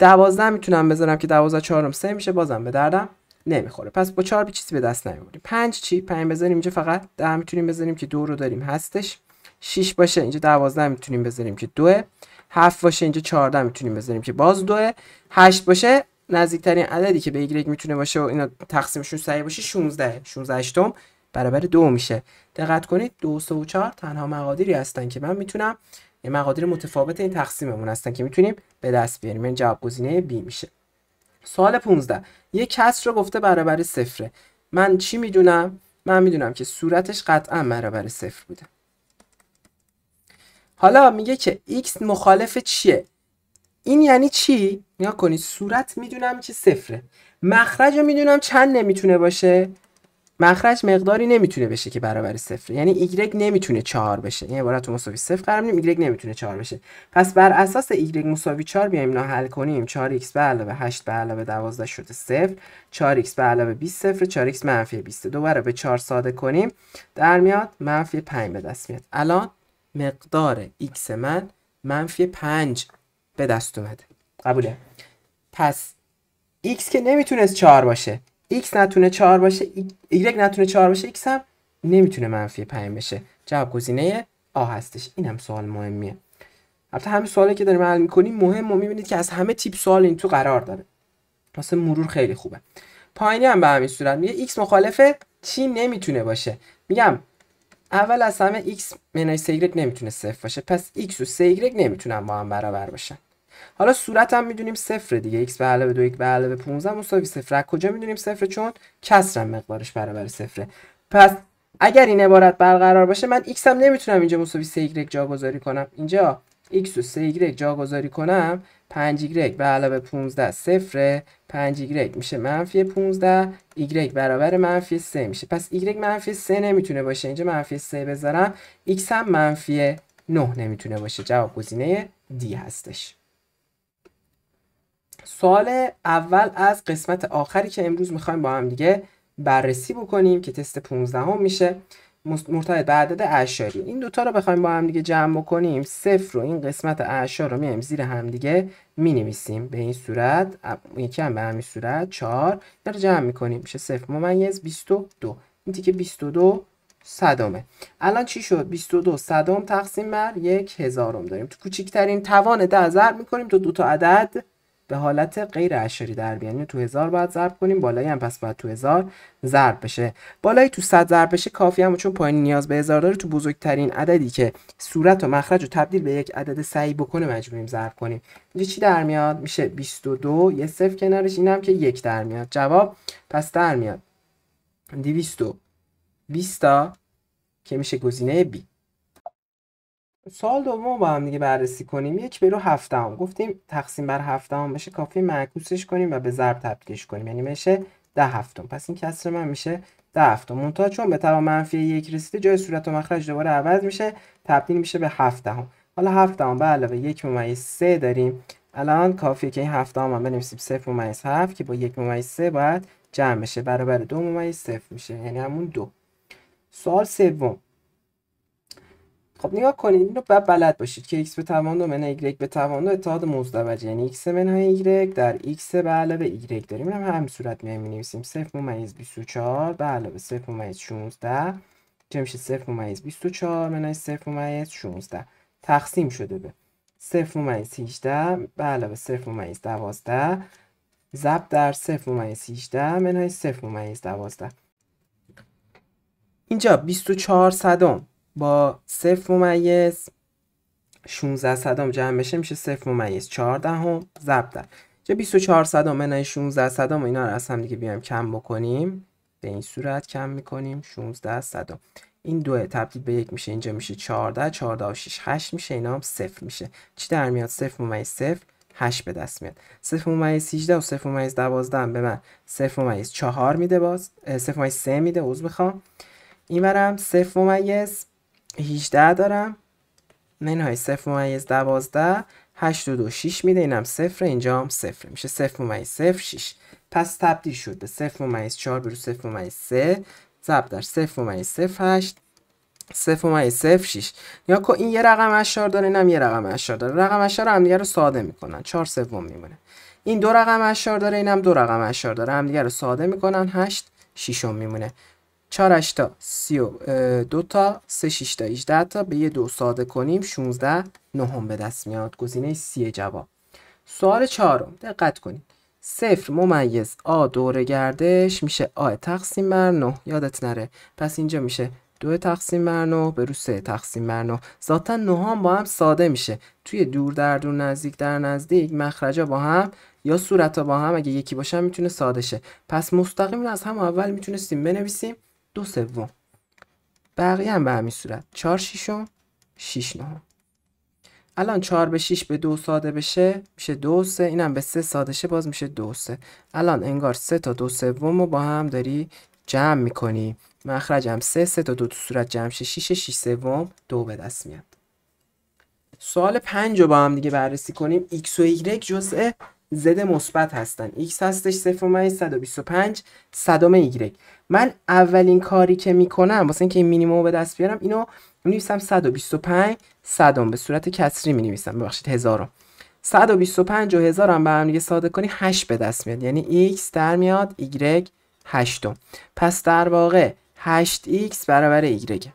دوازده میتونم بذارم که دوازده چهارم سه میشه بازم به دردم نمیخوره پس با چهار چیزی به دست نمیبریم پنج چی پنج بذاریم اینجا فقط ده میتونیم بذاریم که دو رو داریم هستش 6 باشه اینجا 12 میتونیم بذاریم که دوه 7 باشه اینجا 14 میتونیم بذاریم که باز دو 8 باشه نزدیکترین عددی که به ایگرگ میتونه باشه و اینا تقسیمشون صحیح باشه 16 16 هشتم برابر دو میشه دقت کنید دو سه و چهار تنها مقادیری هستن که من میتونم یه مقادیر متفاوت این تقسیممون هستن که میتونیم به دست بیاریم این یعنی جواب گزینه B میشه سوال 15 یه کس رو گفته برابر صفره من چی میدونم من میدونم که صورتش قطعا برابر صفر بوده حالا میگه که x مخالف چیه این یعنی چی نگاه کنید صورت میدونم که صفره مخرج رو میدونم چند نمیتونه باشه مخرج مقداری نمیتونه بشه که برابر صفر یعنی ایگرگ نمیتونه 4 بشه یعنی عبارت مساوی صفر قرار میدیم ایگرگ نمیتونه 4 بشه پس بر اساس ایگرگ مساوی 4 بیایم اینو حل کنیم 4x به علاوه 8 به علاوه 12 شده صفر 4x به علاوه 20 صفر 4x منفی 20 دوباره به 4 ساده کنیم در میاد منفی 5 به دست میاد الان مقدار x من منفی 5 به دست اومده قبوله پس x که نمیتونست 4 باشه x نتونه 4 باشه y نتونه 4 باشه x هم نمیتونه منفی 5 بشه جواب گزینه آ هستش این هم سوال مهمیه البته همه سوالی که داریم حل میکنیم مهم و میبینید که از همه تیپ سوال این تو قرار داره واسه مرور خیلی خوبه پایینی هم به همین صورت میگه x مخالف چی نمیتونه باشه میگم اول از همه x منهای سیگرگ نمیتونه صفر باشه پس x و سیگرگ نمیتونن با هم برابر باشن حالا صورت هم میدونیم صفر دیگه x به علاوه 2 به علاوه 15 مساوی صفر کجا میدونیم صفر چون کسرم مقدارش برابر صفره پس اگر این عبارت برقرار باشه من x هم نمیتونم اینجا مساوی 3 y جاگذاری کنم اینجا x و 3 y جاگذاری کنم 5 y به علاوه 15 صفر 5 y میشه منفی 15 y برابر منفی 3 میشه پس y منفی 3 نمیتونه باشه اینجا منفی 3 بذارم x هم منفی 9 نمیتونه باشه جواب گزینه دی هستش سوال اول از قسمت آخری که امروز میخوایم با هم دیگه بررسی بکنیم که تست 15 هم میشه مرتبط به عدد اعشاری این دوتا رو بخوایم با هم دیگه جمع بکنیم صفر رو این قسمت اعشار رو میایم زیر هم دیگه می نویسیم به این صورت یکی هم به همین صورت 4 در جمع میکنیم میشه صفر ممیز 22 این تیکه 22 صدامه الان چی شد 22 صدام تقسیم بر یک هزارم داریم تو کوچکترین توان ده ضرب میکنیم تو دو تا عدد به حالت غیر اشاری در بیان یعنی تو هزار باید ضرب کنیم بالایی هم پس باید تو هزار ضرب بشه بالایی تو صد ضرب بشه کافی هم چون پایین نیاز به هزار داره تو بزرگترین عددی که صورت و مخرج رو تبدیل به یک عدد سعی بکنه مجبوریم ضرب کنیم اینجا چی در میاد میشه 22 یه صفر کنارش اینم که یک در میاد جواب پس در میاد 200 20 تا که میشه گزینه B سال دوم با هم دیگه بررسی کنیم یک به رو هفتم گفتیم تقسیم بر هم بشه کافی معکوسش کنیم و به ضرب تبدیلش کنیم یعنی میشه ده هفتم پس این کسر من میشه ده هفتم منتها چون به توان منفی یک رسیده جای صورت و مخرج دوباره عوض میشه تبدیل میشه به هفته هم حالا هفته هم به علاوه یک ممیز سه داریم الان کافی که این هفت هم هم بنویسیم صفر ممیز هفت که با یک ممیز سه باید جمع بشه برابر دو ممیز صفر میشه یعنی همون دو سوال سوم خب نگاه کنید اینو بعد بلد باشید که x به توان دو من y به توان دو اتحاد مزدوج یعنی x منهای y در x به علاوه y داریم هم هم صورت میایم می‌نویسیم 0 ممیز 24 به علاوه 0 ممیز 16 چه میشه 0 ممیز 24 منهای 0 ممیز 16 تقسیم شده به 0 ممیز 18 به علاوه 0 ممیز 12 ضرب در 0 ممیز 18 منهای 0 ممیز 12 اینجا 24 صدم با صفر ممیز 16 صدام جمع بشه میشه صفر ممیز 14 هم ضرب در چه 24 صدام منهای 16 صدام اینا رو از هم دیگه بیایم کم بکنیم به این صورت کم میکنیم 16 صدام این دو تبدیل به یک میشه اینجا میشه 14 14 و 6 8 میشه اینا هم صفر میشه چی در میاد صفر ممیز صفر 8 به دست میاد 0 ممیز 18 و 0 ممیز 12 هم به من 0 ممیز 4 میده باز 0 ممیز 3 میده عوض بخوام این برم 0 ممیز 18 دارم منهای صفر ممیز 12 8 و 2 6 میده اینم صفر اینجا هم صفر میشه صفر ممیز صفر 6 پس تبدیل شد به صفر ممیز 4 برو صفر ممیز 3 ضرب در صفر ممیز صفر 8 صفر ممیز صفر 6 یا که این یه رقم اشار داره اینم یه رقم اشار داره رقم اشار هم همدیگه رو ساده میکنن 4 سوم میمونه این دو رقم اشار داره اینم دو رقم اشار داره همدیگه رو ساده میکنن 8 ششم میمونه 4 تا 32 تا 3 6 تا 18 تا به یه دو ساده کنیم 16 نهم به دست میاد گزینه سی جواب سوال چهارم دقت کنید صفر ممیز آ دوره گردش میشه آ تقسیم بر 9 یادت نره پس اینجا میشه 2 تقسیم بر 9 به رو 3 تقسیم بر 9 ذاتا 9 هم با هم ساده میشه توی دور در دور نزدیک در نزدیک مخرجا با هم یا ها با هم اگه یکی باشن میتونه ساده شه پس مستقیم از هم اول میتونستیم بنویسیم دو سوم بقیه هم به همین صورت چهار و شیش نهم الان چهار به شیش به دو ساده بشه میشه دو سه اینم به سه ساده شه باز میشه دو سه الان انگار سه تا دو سوم رو با هم داری جمع میکنی مخرجم سه سه تا دو تو صورت جمع شه شیش 6 سوم دو به دست میاد سوال پنج رو با هم دیگه بررسی کنیم x و y جزء زد مثبت هستن x هستش 0 125 صدام y من اولین کاری که میکنم واسه اینکه این مینیمم به دست بیارم اینو مینویسم 125 صدم به صورت کسری مینویسم ببخشید هزارو 125 و هزار هم به هم دیگه ساده کنی 8 به دست میاد یعنی x در میاد y 8 پس در واقع 8x برابر y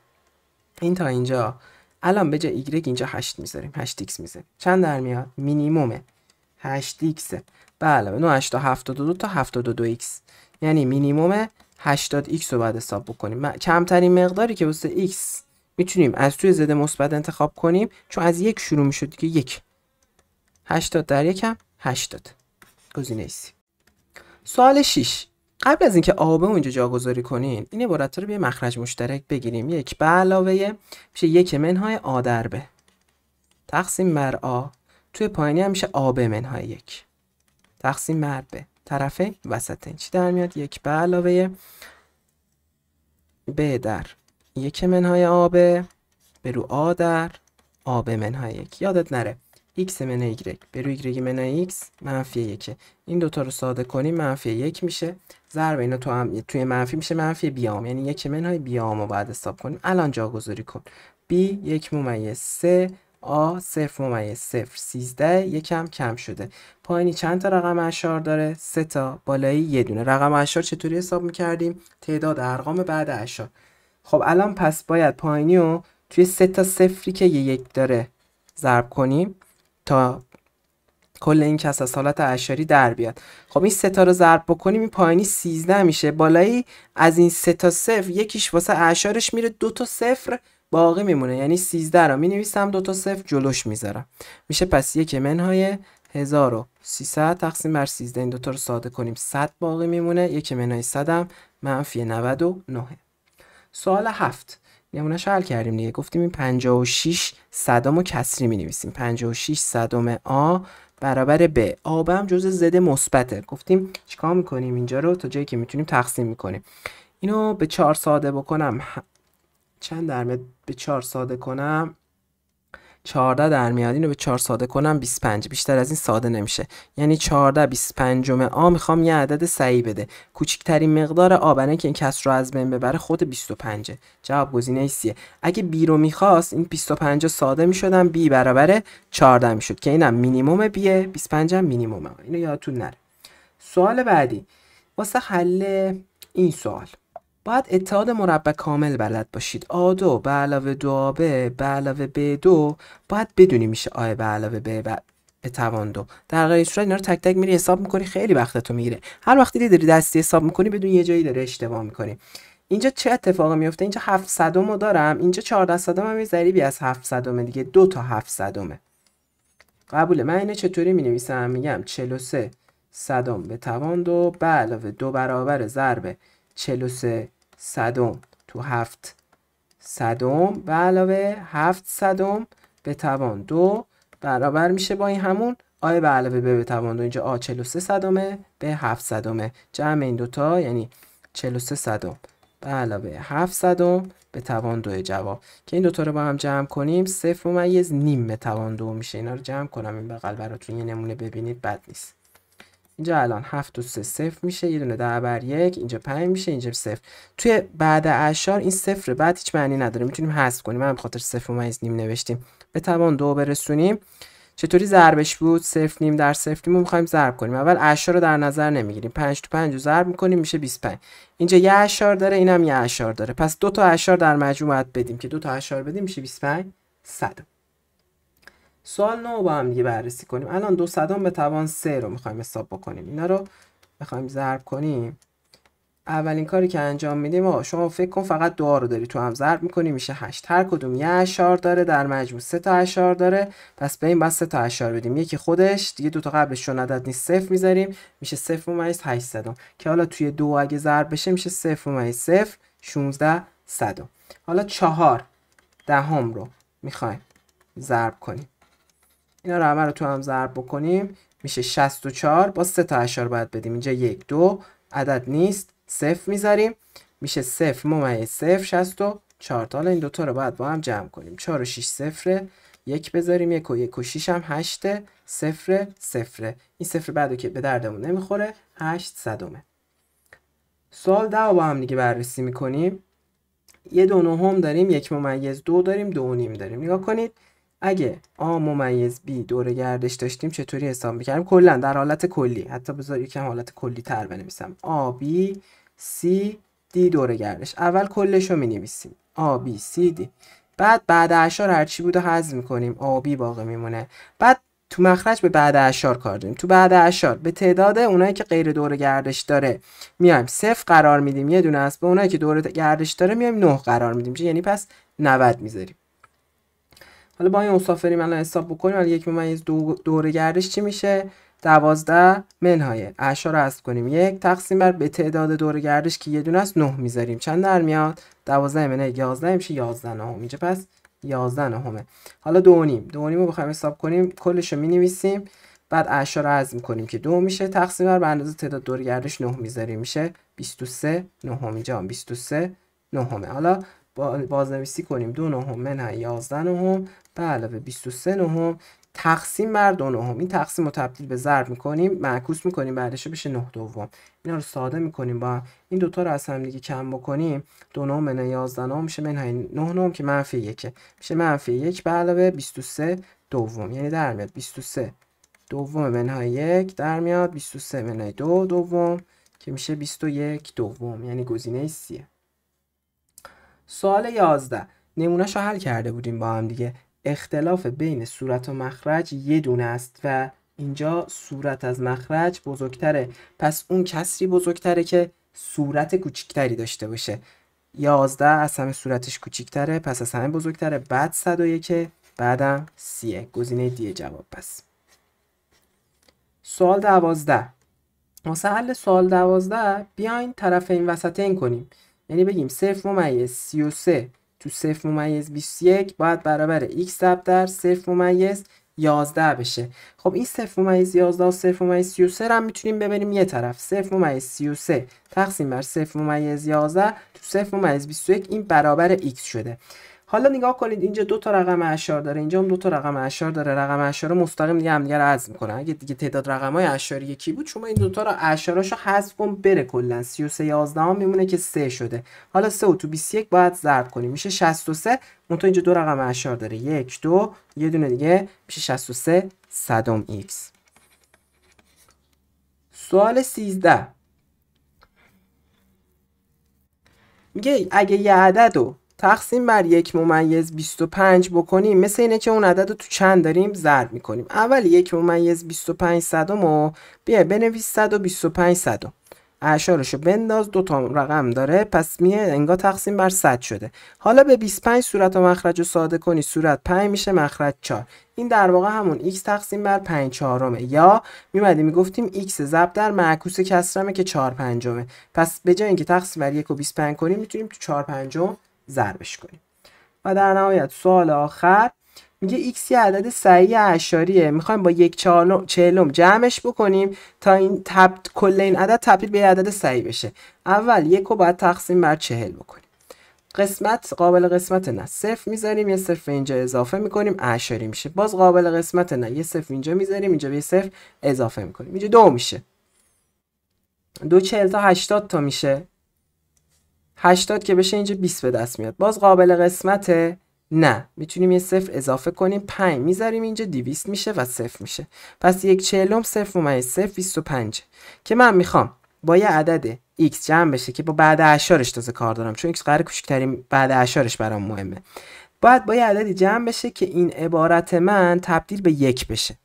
این تا اینجا الان به جای y اینجا 8 میذاریم 8x میذاریم چند در میاد مینیمومه 8 x به علاوه 9 تا 72 تا 72 x یعنی مینیمم 80 x رو باید حساب بکنیم کمترین مقداری که واسه x میتونیم از توی زد مثبت انتخاب کنیم چون از یک شروع میشد که یک 80 در یک هم 80 گزینه C سوال 6 قبل از اینکه رو اینجا جاگذاری کنین این عبارت رو به مخرج مشترک بگیریم یک به علاوه میشه یک منهای آ در به تقسیم بر آ توی پایینی میشه آب منهای یک تقسیم بر به طرفه این چی در میاد یک به علاوه ب در یک منهای آب، به رو آ در آب منهای یک یادت نره x منهای y به روی y منهای x منفی یک. این دوتا رو ساده کنیم منفی یک میشه ضرب اینا تو هم توی منفی میشه منفی بیام یعنی یک منهای بیام رو باید حساب کنیم الان جا گذاری کن b یک ممیز سه آ صفر ممیز صفر سیزده یکم کم شده پایینی چند تا رقم اشار داره سه تا بالایی یه دونه رقم اشار چطوری حساب میکردیم تعداد ارقام بعد اشار خب الان پس باید پایینی رو توی سه تا صفری که یه یک داره ضرب کنیم تا کل این کس از حالت اشاری در بیاد خب این ستا رو ضرب بکنیم این پایینی 13 میشه بالایی از این سه تا صفر یکیش واسه اشارش میره دو تا صفر باقی میمونه یعنی 13 رو مینویسم دو تا صفر جلوش میذارم میشه پس یک منهای 1300 تقسیم بر 13 این دو تا رو ساده کنیم 100 باقی میمونه یک منهای 100 هم منفی 99 سوال 7 نمونهش حل کردیم دیگه گفتیم این 56 صدامو کسری مینویسیم 56 صدام آ برابر ب آب هم جزء زده مثبته گفتیم چیکار میکنیم اینجا رو تا جایی که میتونیم تقسیم میکنیم اینو به 4 ساده بکنم چند درمیاد به چهار ساده کنم 14 در میاد اینو به 4 ساده کنم 25 بیشتر از این ساده نمیشه یعنی 14 25 آ میخوام یه عدد صحیح بده کوچکترین مقدار آ برای که این کس رو از بین ببره خود 25 جواب گزینه سیه اگه بی رو میخواست این 25 ساده میشدم بی برابر 14 میشد که اینم مینیمم بیه 25 هم مینیممه اینو یادتون نره سوال بعدی واسه حل این سوال باید اتحاد مربع کامل بلد باشید آ دو به علاوه دو به به علاوه ب دو باید بدونی میشه آ به علاوه ب به توان دو در غیر صورت اینا رو تک تک میری حساب میکنی خیلی وقت تو میگیره هر وقتی دیدی داری دستی حساب میکنی بدون یه جایی داره اشتباه میکنی اینجا چه اتفاقی میفته اینجا 700 رو دارم اینجا 14 صدم هم ضریبی از 700 دیگه دو تا 700 قبوله من اینو چطوری می نویسم میگم 43 صدم به توان دو به علاوه دو برابر ضرب 43 صدم تو هفت صدم و علاوه هفت صدم به توان دو برابر میشه با این همون آ به علاوه به توان دو اینجا آ 43 صدمه به هفت صدمه جمع این دوتا یعنی 43 صدم به علاوه 7 صدم به توان دو جواب که این دوتا رو با هم جمع کنیم صفر ممیز نیم به توان دو میشه اینا رو جمع کنم این بغل براتون یه نمونه ببینید بد نیست اینجا الان 7 و 3 صفر میشه یه دونه 10 بر یک اینجا 5 میشه اینجا صفر توی بعد اشار این صفر بعد هیچ معنی نداره میتونیم حذف کنیم من به خاطر صفر ممیز نیم نوشتیم به توان دو برسونیم چطوری ضربش بود صفر نیم در صفر نیم میخوایم ضرب کنیم اول اشار رو در نظر نمیگیریم 5 تو 5 رو ضرب میکنیم میشه 25 اینجا یه اشار داره اینم یه اشار داره پس دو تا اشار در مجموع بدیم که دو تا اشار بدیم میشه 25 100 سوال نو با هم دیگه بررسی کنیم الان دو صدام به توان سه رو میخوایم حساب بکنیم اینا رو میخوایم ضرب کنیم اولین کاری که انجام میدیم آقا شما فکر کن فقط دو رو داری تو هم ضرب میکنی میشه 8 هر کدوم یه اشار داره در مجموع سه تا اشار داره پس به این بس سه تا اشار بدیم یکی خودش دیگه دو تا قبلش چون عدد نیست صفر میذاریم میشه 0 ممیز هشت صدم که حالا توی دو اگه ضرب بشه میشه 0 ممیز 16 صدم حالا چهار دهم رو میخوایم ضرب کنیم اینا رو همه رو تو هم ضرب بکنیم میشه 64 با 3 تا اشار باید بدیم اینجا 1 2 عدد نیست 0 میذاریم میشه 0 ممیز 0 64 حالا این دوتا رو باید با هم جمع کنیم 4 و 6 0 1 بذاریم یک و یک و 6 هم 8 صفر صفره این صفر بعدو که به دردمون نمیخوره 8 صدومه سوال ده با هم دیگه بررسی میکنیم یه دو نهم داریم یک ممیز دو داریم دو نیم داریم نگاه کنید اگه آ ممیز بی دوره گردش داشتیم چطوری حساب میکردیم کلا در حالت کلی حتی بذار یکم حالت کلی تر بنویسم آ بی سی دی دوره گردش اول کلش رو مینویسیم آ بی سی دی بعد بعد اشار هرچی بود رو حذف میکنیم آ بی باقی میمونه بعد تو مخرج به بعد اشار کار داریم تو بعد اشار به تعداد اونایی که غیر دور گردش داره میایم صفر قرار میدیم یه دونه است به اونایی که دور گردش داره میایم نه قرار میدیم یعنی پس 90 میذاریم حالا با این مسافریم الان حساب بکنیم الان یک ممیز دو دوره گردش چی میشه دوازده منهای اشار رو حذف کنیم یک تقسیم بر به تعداد دوره گردش که یه دونه از نه میذاریم چند در میاد دوازده منهای یازده میشه یازده نه اینجا پس یازده نهمه حالا دو نیم دو نیم رو بخوایم حساب کنیم کلش رو مینویسیم بعد اشار رو از کنیم که دو میشه تقسیم بر به اندازه تعداد دور گردش نه میذاریم میشه 23 نهم اینجا 23 نهمه حالا بازنویسی کنیم دو نهم منهای یازده نهم به علاوه 23 نهم تقسیم بر دو نهم این تقسیم رو تبدیل به ضرب میکنیم معکوس میکنیم بعدش بشه 9 دوم اینا رو ساده میکنیم با این دوتا رو از هم دیگه کم بکنیم دو نهم منهای یازده نهم میشه منهای 9 نهم که منفی یکه میشه منفی یک به علاوه 23 دوم یعنی در میاد 23 دوم منهای یک در میاد 23 دو دوم که میشه 21 دوم یعنی گزینه سیه سوال 11 نمونهش رو حل کرده بودیم با هم دیگه اختلاف بین صورت و مخرج یه دونه است و اینجا صورت از مخرج بزرگتره پس اون کسری بزرگتره که صورت کوچکتری داشته باشه 11 از همه صورتش کوچیکتره پس از همه بزرگتره بعد 101 بعدم 30 گزینه دی جواب پس سوال 12 واسه حل سوال 12 بیاین طرف این وسطین کنیم یعنی بگیم صرف ممیز 33 تو صرف ممیز 21 باید برابر x ضرب در ممیز 11 بشه خب این صفر ممیز 11 و صفر ممیز 33 هم میتونیم ببریم یه طرف صفر ممیز 33 تقسیم بر صفر ممیز 11 تو صفر ممیز 21 این برابر x شده حالا نگاه کنید اینجا دو تا رقم اعشار داره اینجا هم دو تا رقم اعشار داره رقم اعشار مستقیم دیگه همدیگه رو عزم کنه اگه دیگه تعداد های اعشاری یکی بود شما این دو تا رو اعشاراشو حذف کن بره کلا 33 11 میمونه که 3 شده حالا 3 و تو 21 باید ضرب کنیم میشه 63 تو اینجا دو رقم اعشار داره 1 2 یه دونه دیگه میشه 63 صدم ایکس سوال 13 میگه اگه یه عدد رو تقسیم بر یک ممیز 25 بکنیم مثل اینه که اون عدد رو تو چند داریم ضرب میکنیم اول یک ممیز 25 صدم رو بیا بنویس 125 صدم اعشارشو بنداز دو تا رقم داره پس میه انگا تقسیم بر 100 شده حالا به 25 صورت و مخرج رو ساده کنی صورت 5 میشه مخرج 4 این در واقع همون x تقسیم بر 5 چهارمه یا میمدی میگفتیم x ضرب در معکوس کسرمه که 4 پنجمه پس به جای اینکه تقسیم بر 1 و 25 کنیم میتونیم تو 4 پنجم ضربش کنیم و در نهایت سوال آخر میگه x یه عدد صحیح اعشاریه میخوایم با یک چهلم جمعش بکنیم تا این تب... کل این عدد تبدیل به عدد صحیح بشه اول یک رو باید تقسیم بر چهل بکنیم قسمت قابل قسمت نه صفر میذاریم یه صفر اینجا اضافه میکنیم اعشاری میشه باز قابل قسمت نه یه صفر اینجا میذاریم اینجا به صفر اضافه میکنیم اینجا دو میشه دو چهل تا هشتاد تا میشه 80 که بشه اینجا 20 به دست میاد باز قابل قسمته نه میتونیم یه صفر اضافه کنیم 5 میذاریم اینجا 200 میشه و صفر میشه پس یک چهلم صفر ممیز صفر 25 که من میخوام با یه عدد x جمع بشه که با بعد اشارش تازه کار دارم چون x قرار کوچکترین بعد اشارش برام مهمه باید با یه عددی جمع بشه که این عبارت من تبدیل به یک بشه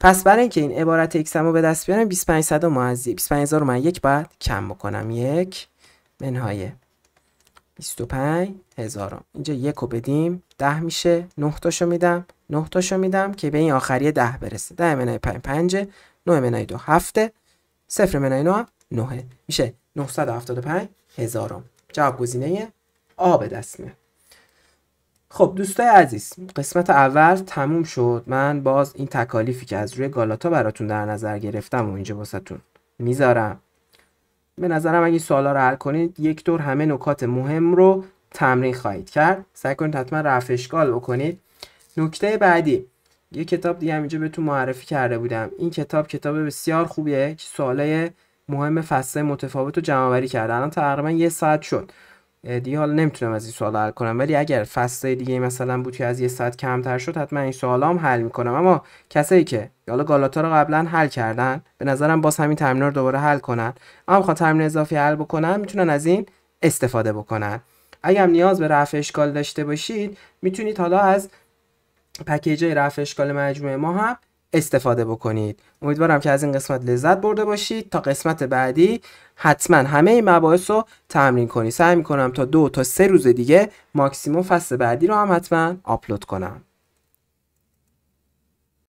پس برای اینکه این عبارت x رو به دست بیارم 25 صد و 25000 من یک بعد کم بکنم یک منهای 25 هزارم اینجا یک رو بدیم ده میشه نه تاشو میدم نه تاشو میدم که به این آخری ده برسه ده منای پنج پنجه نه منای دو هفته سفر منای نه نه نهه میشه 975 هزارم جواب گزینه آ به دست خب دوستای عزیز قسمت اول تموم شد من باز این تکالیفی که از روی گالاتا براتون در نظر گرفتم و اینجا واسهتون میذارم به نظرم اگه سوالا رو حل کنید یک دور همه نکات مهم رو تمرین خواهید کرد سعی کنید حتما رفع اشکال بکنید نکته بعدی یه کتاب دیگه هم اینجا بهتون معرفی کرده بودم این کتاب کتاب بسیار خوبیه که سوالای مهم فصل متفاوت رو جمع آوری کرده الان تقریبا یه ساعت شد دیگه حالا نمیتونم از این سوال حل کنم ولی اگر فصل دیگه مثلا بود که از یه ساعت کمتر شد حتما این سوال هم حل میکنم اما کسایی که حالا گالاتا رو قبلا حل کردن به نظرم باز همین تمرین رو دوباره حل کنن اما بخواد ترمینال اضافی حل بکنن میتونن از این استفاده بکنن اگر هم نیاز به رفع اشکال داشته باشید میتونید حالا از پکیج های رفع اشکال مجموعه ما هم استفاده بکنید امیدوارم که از این قسمت لذت برده باشید تا قسمت بعدی حتما همه این مباحث رو تمرین کنید سعی میکنم تا دو تا سه روز دیگه ماکسیموم فصل بعدی رو هم حتما آپلود کنم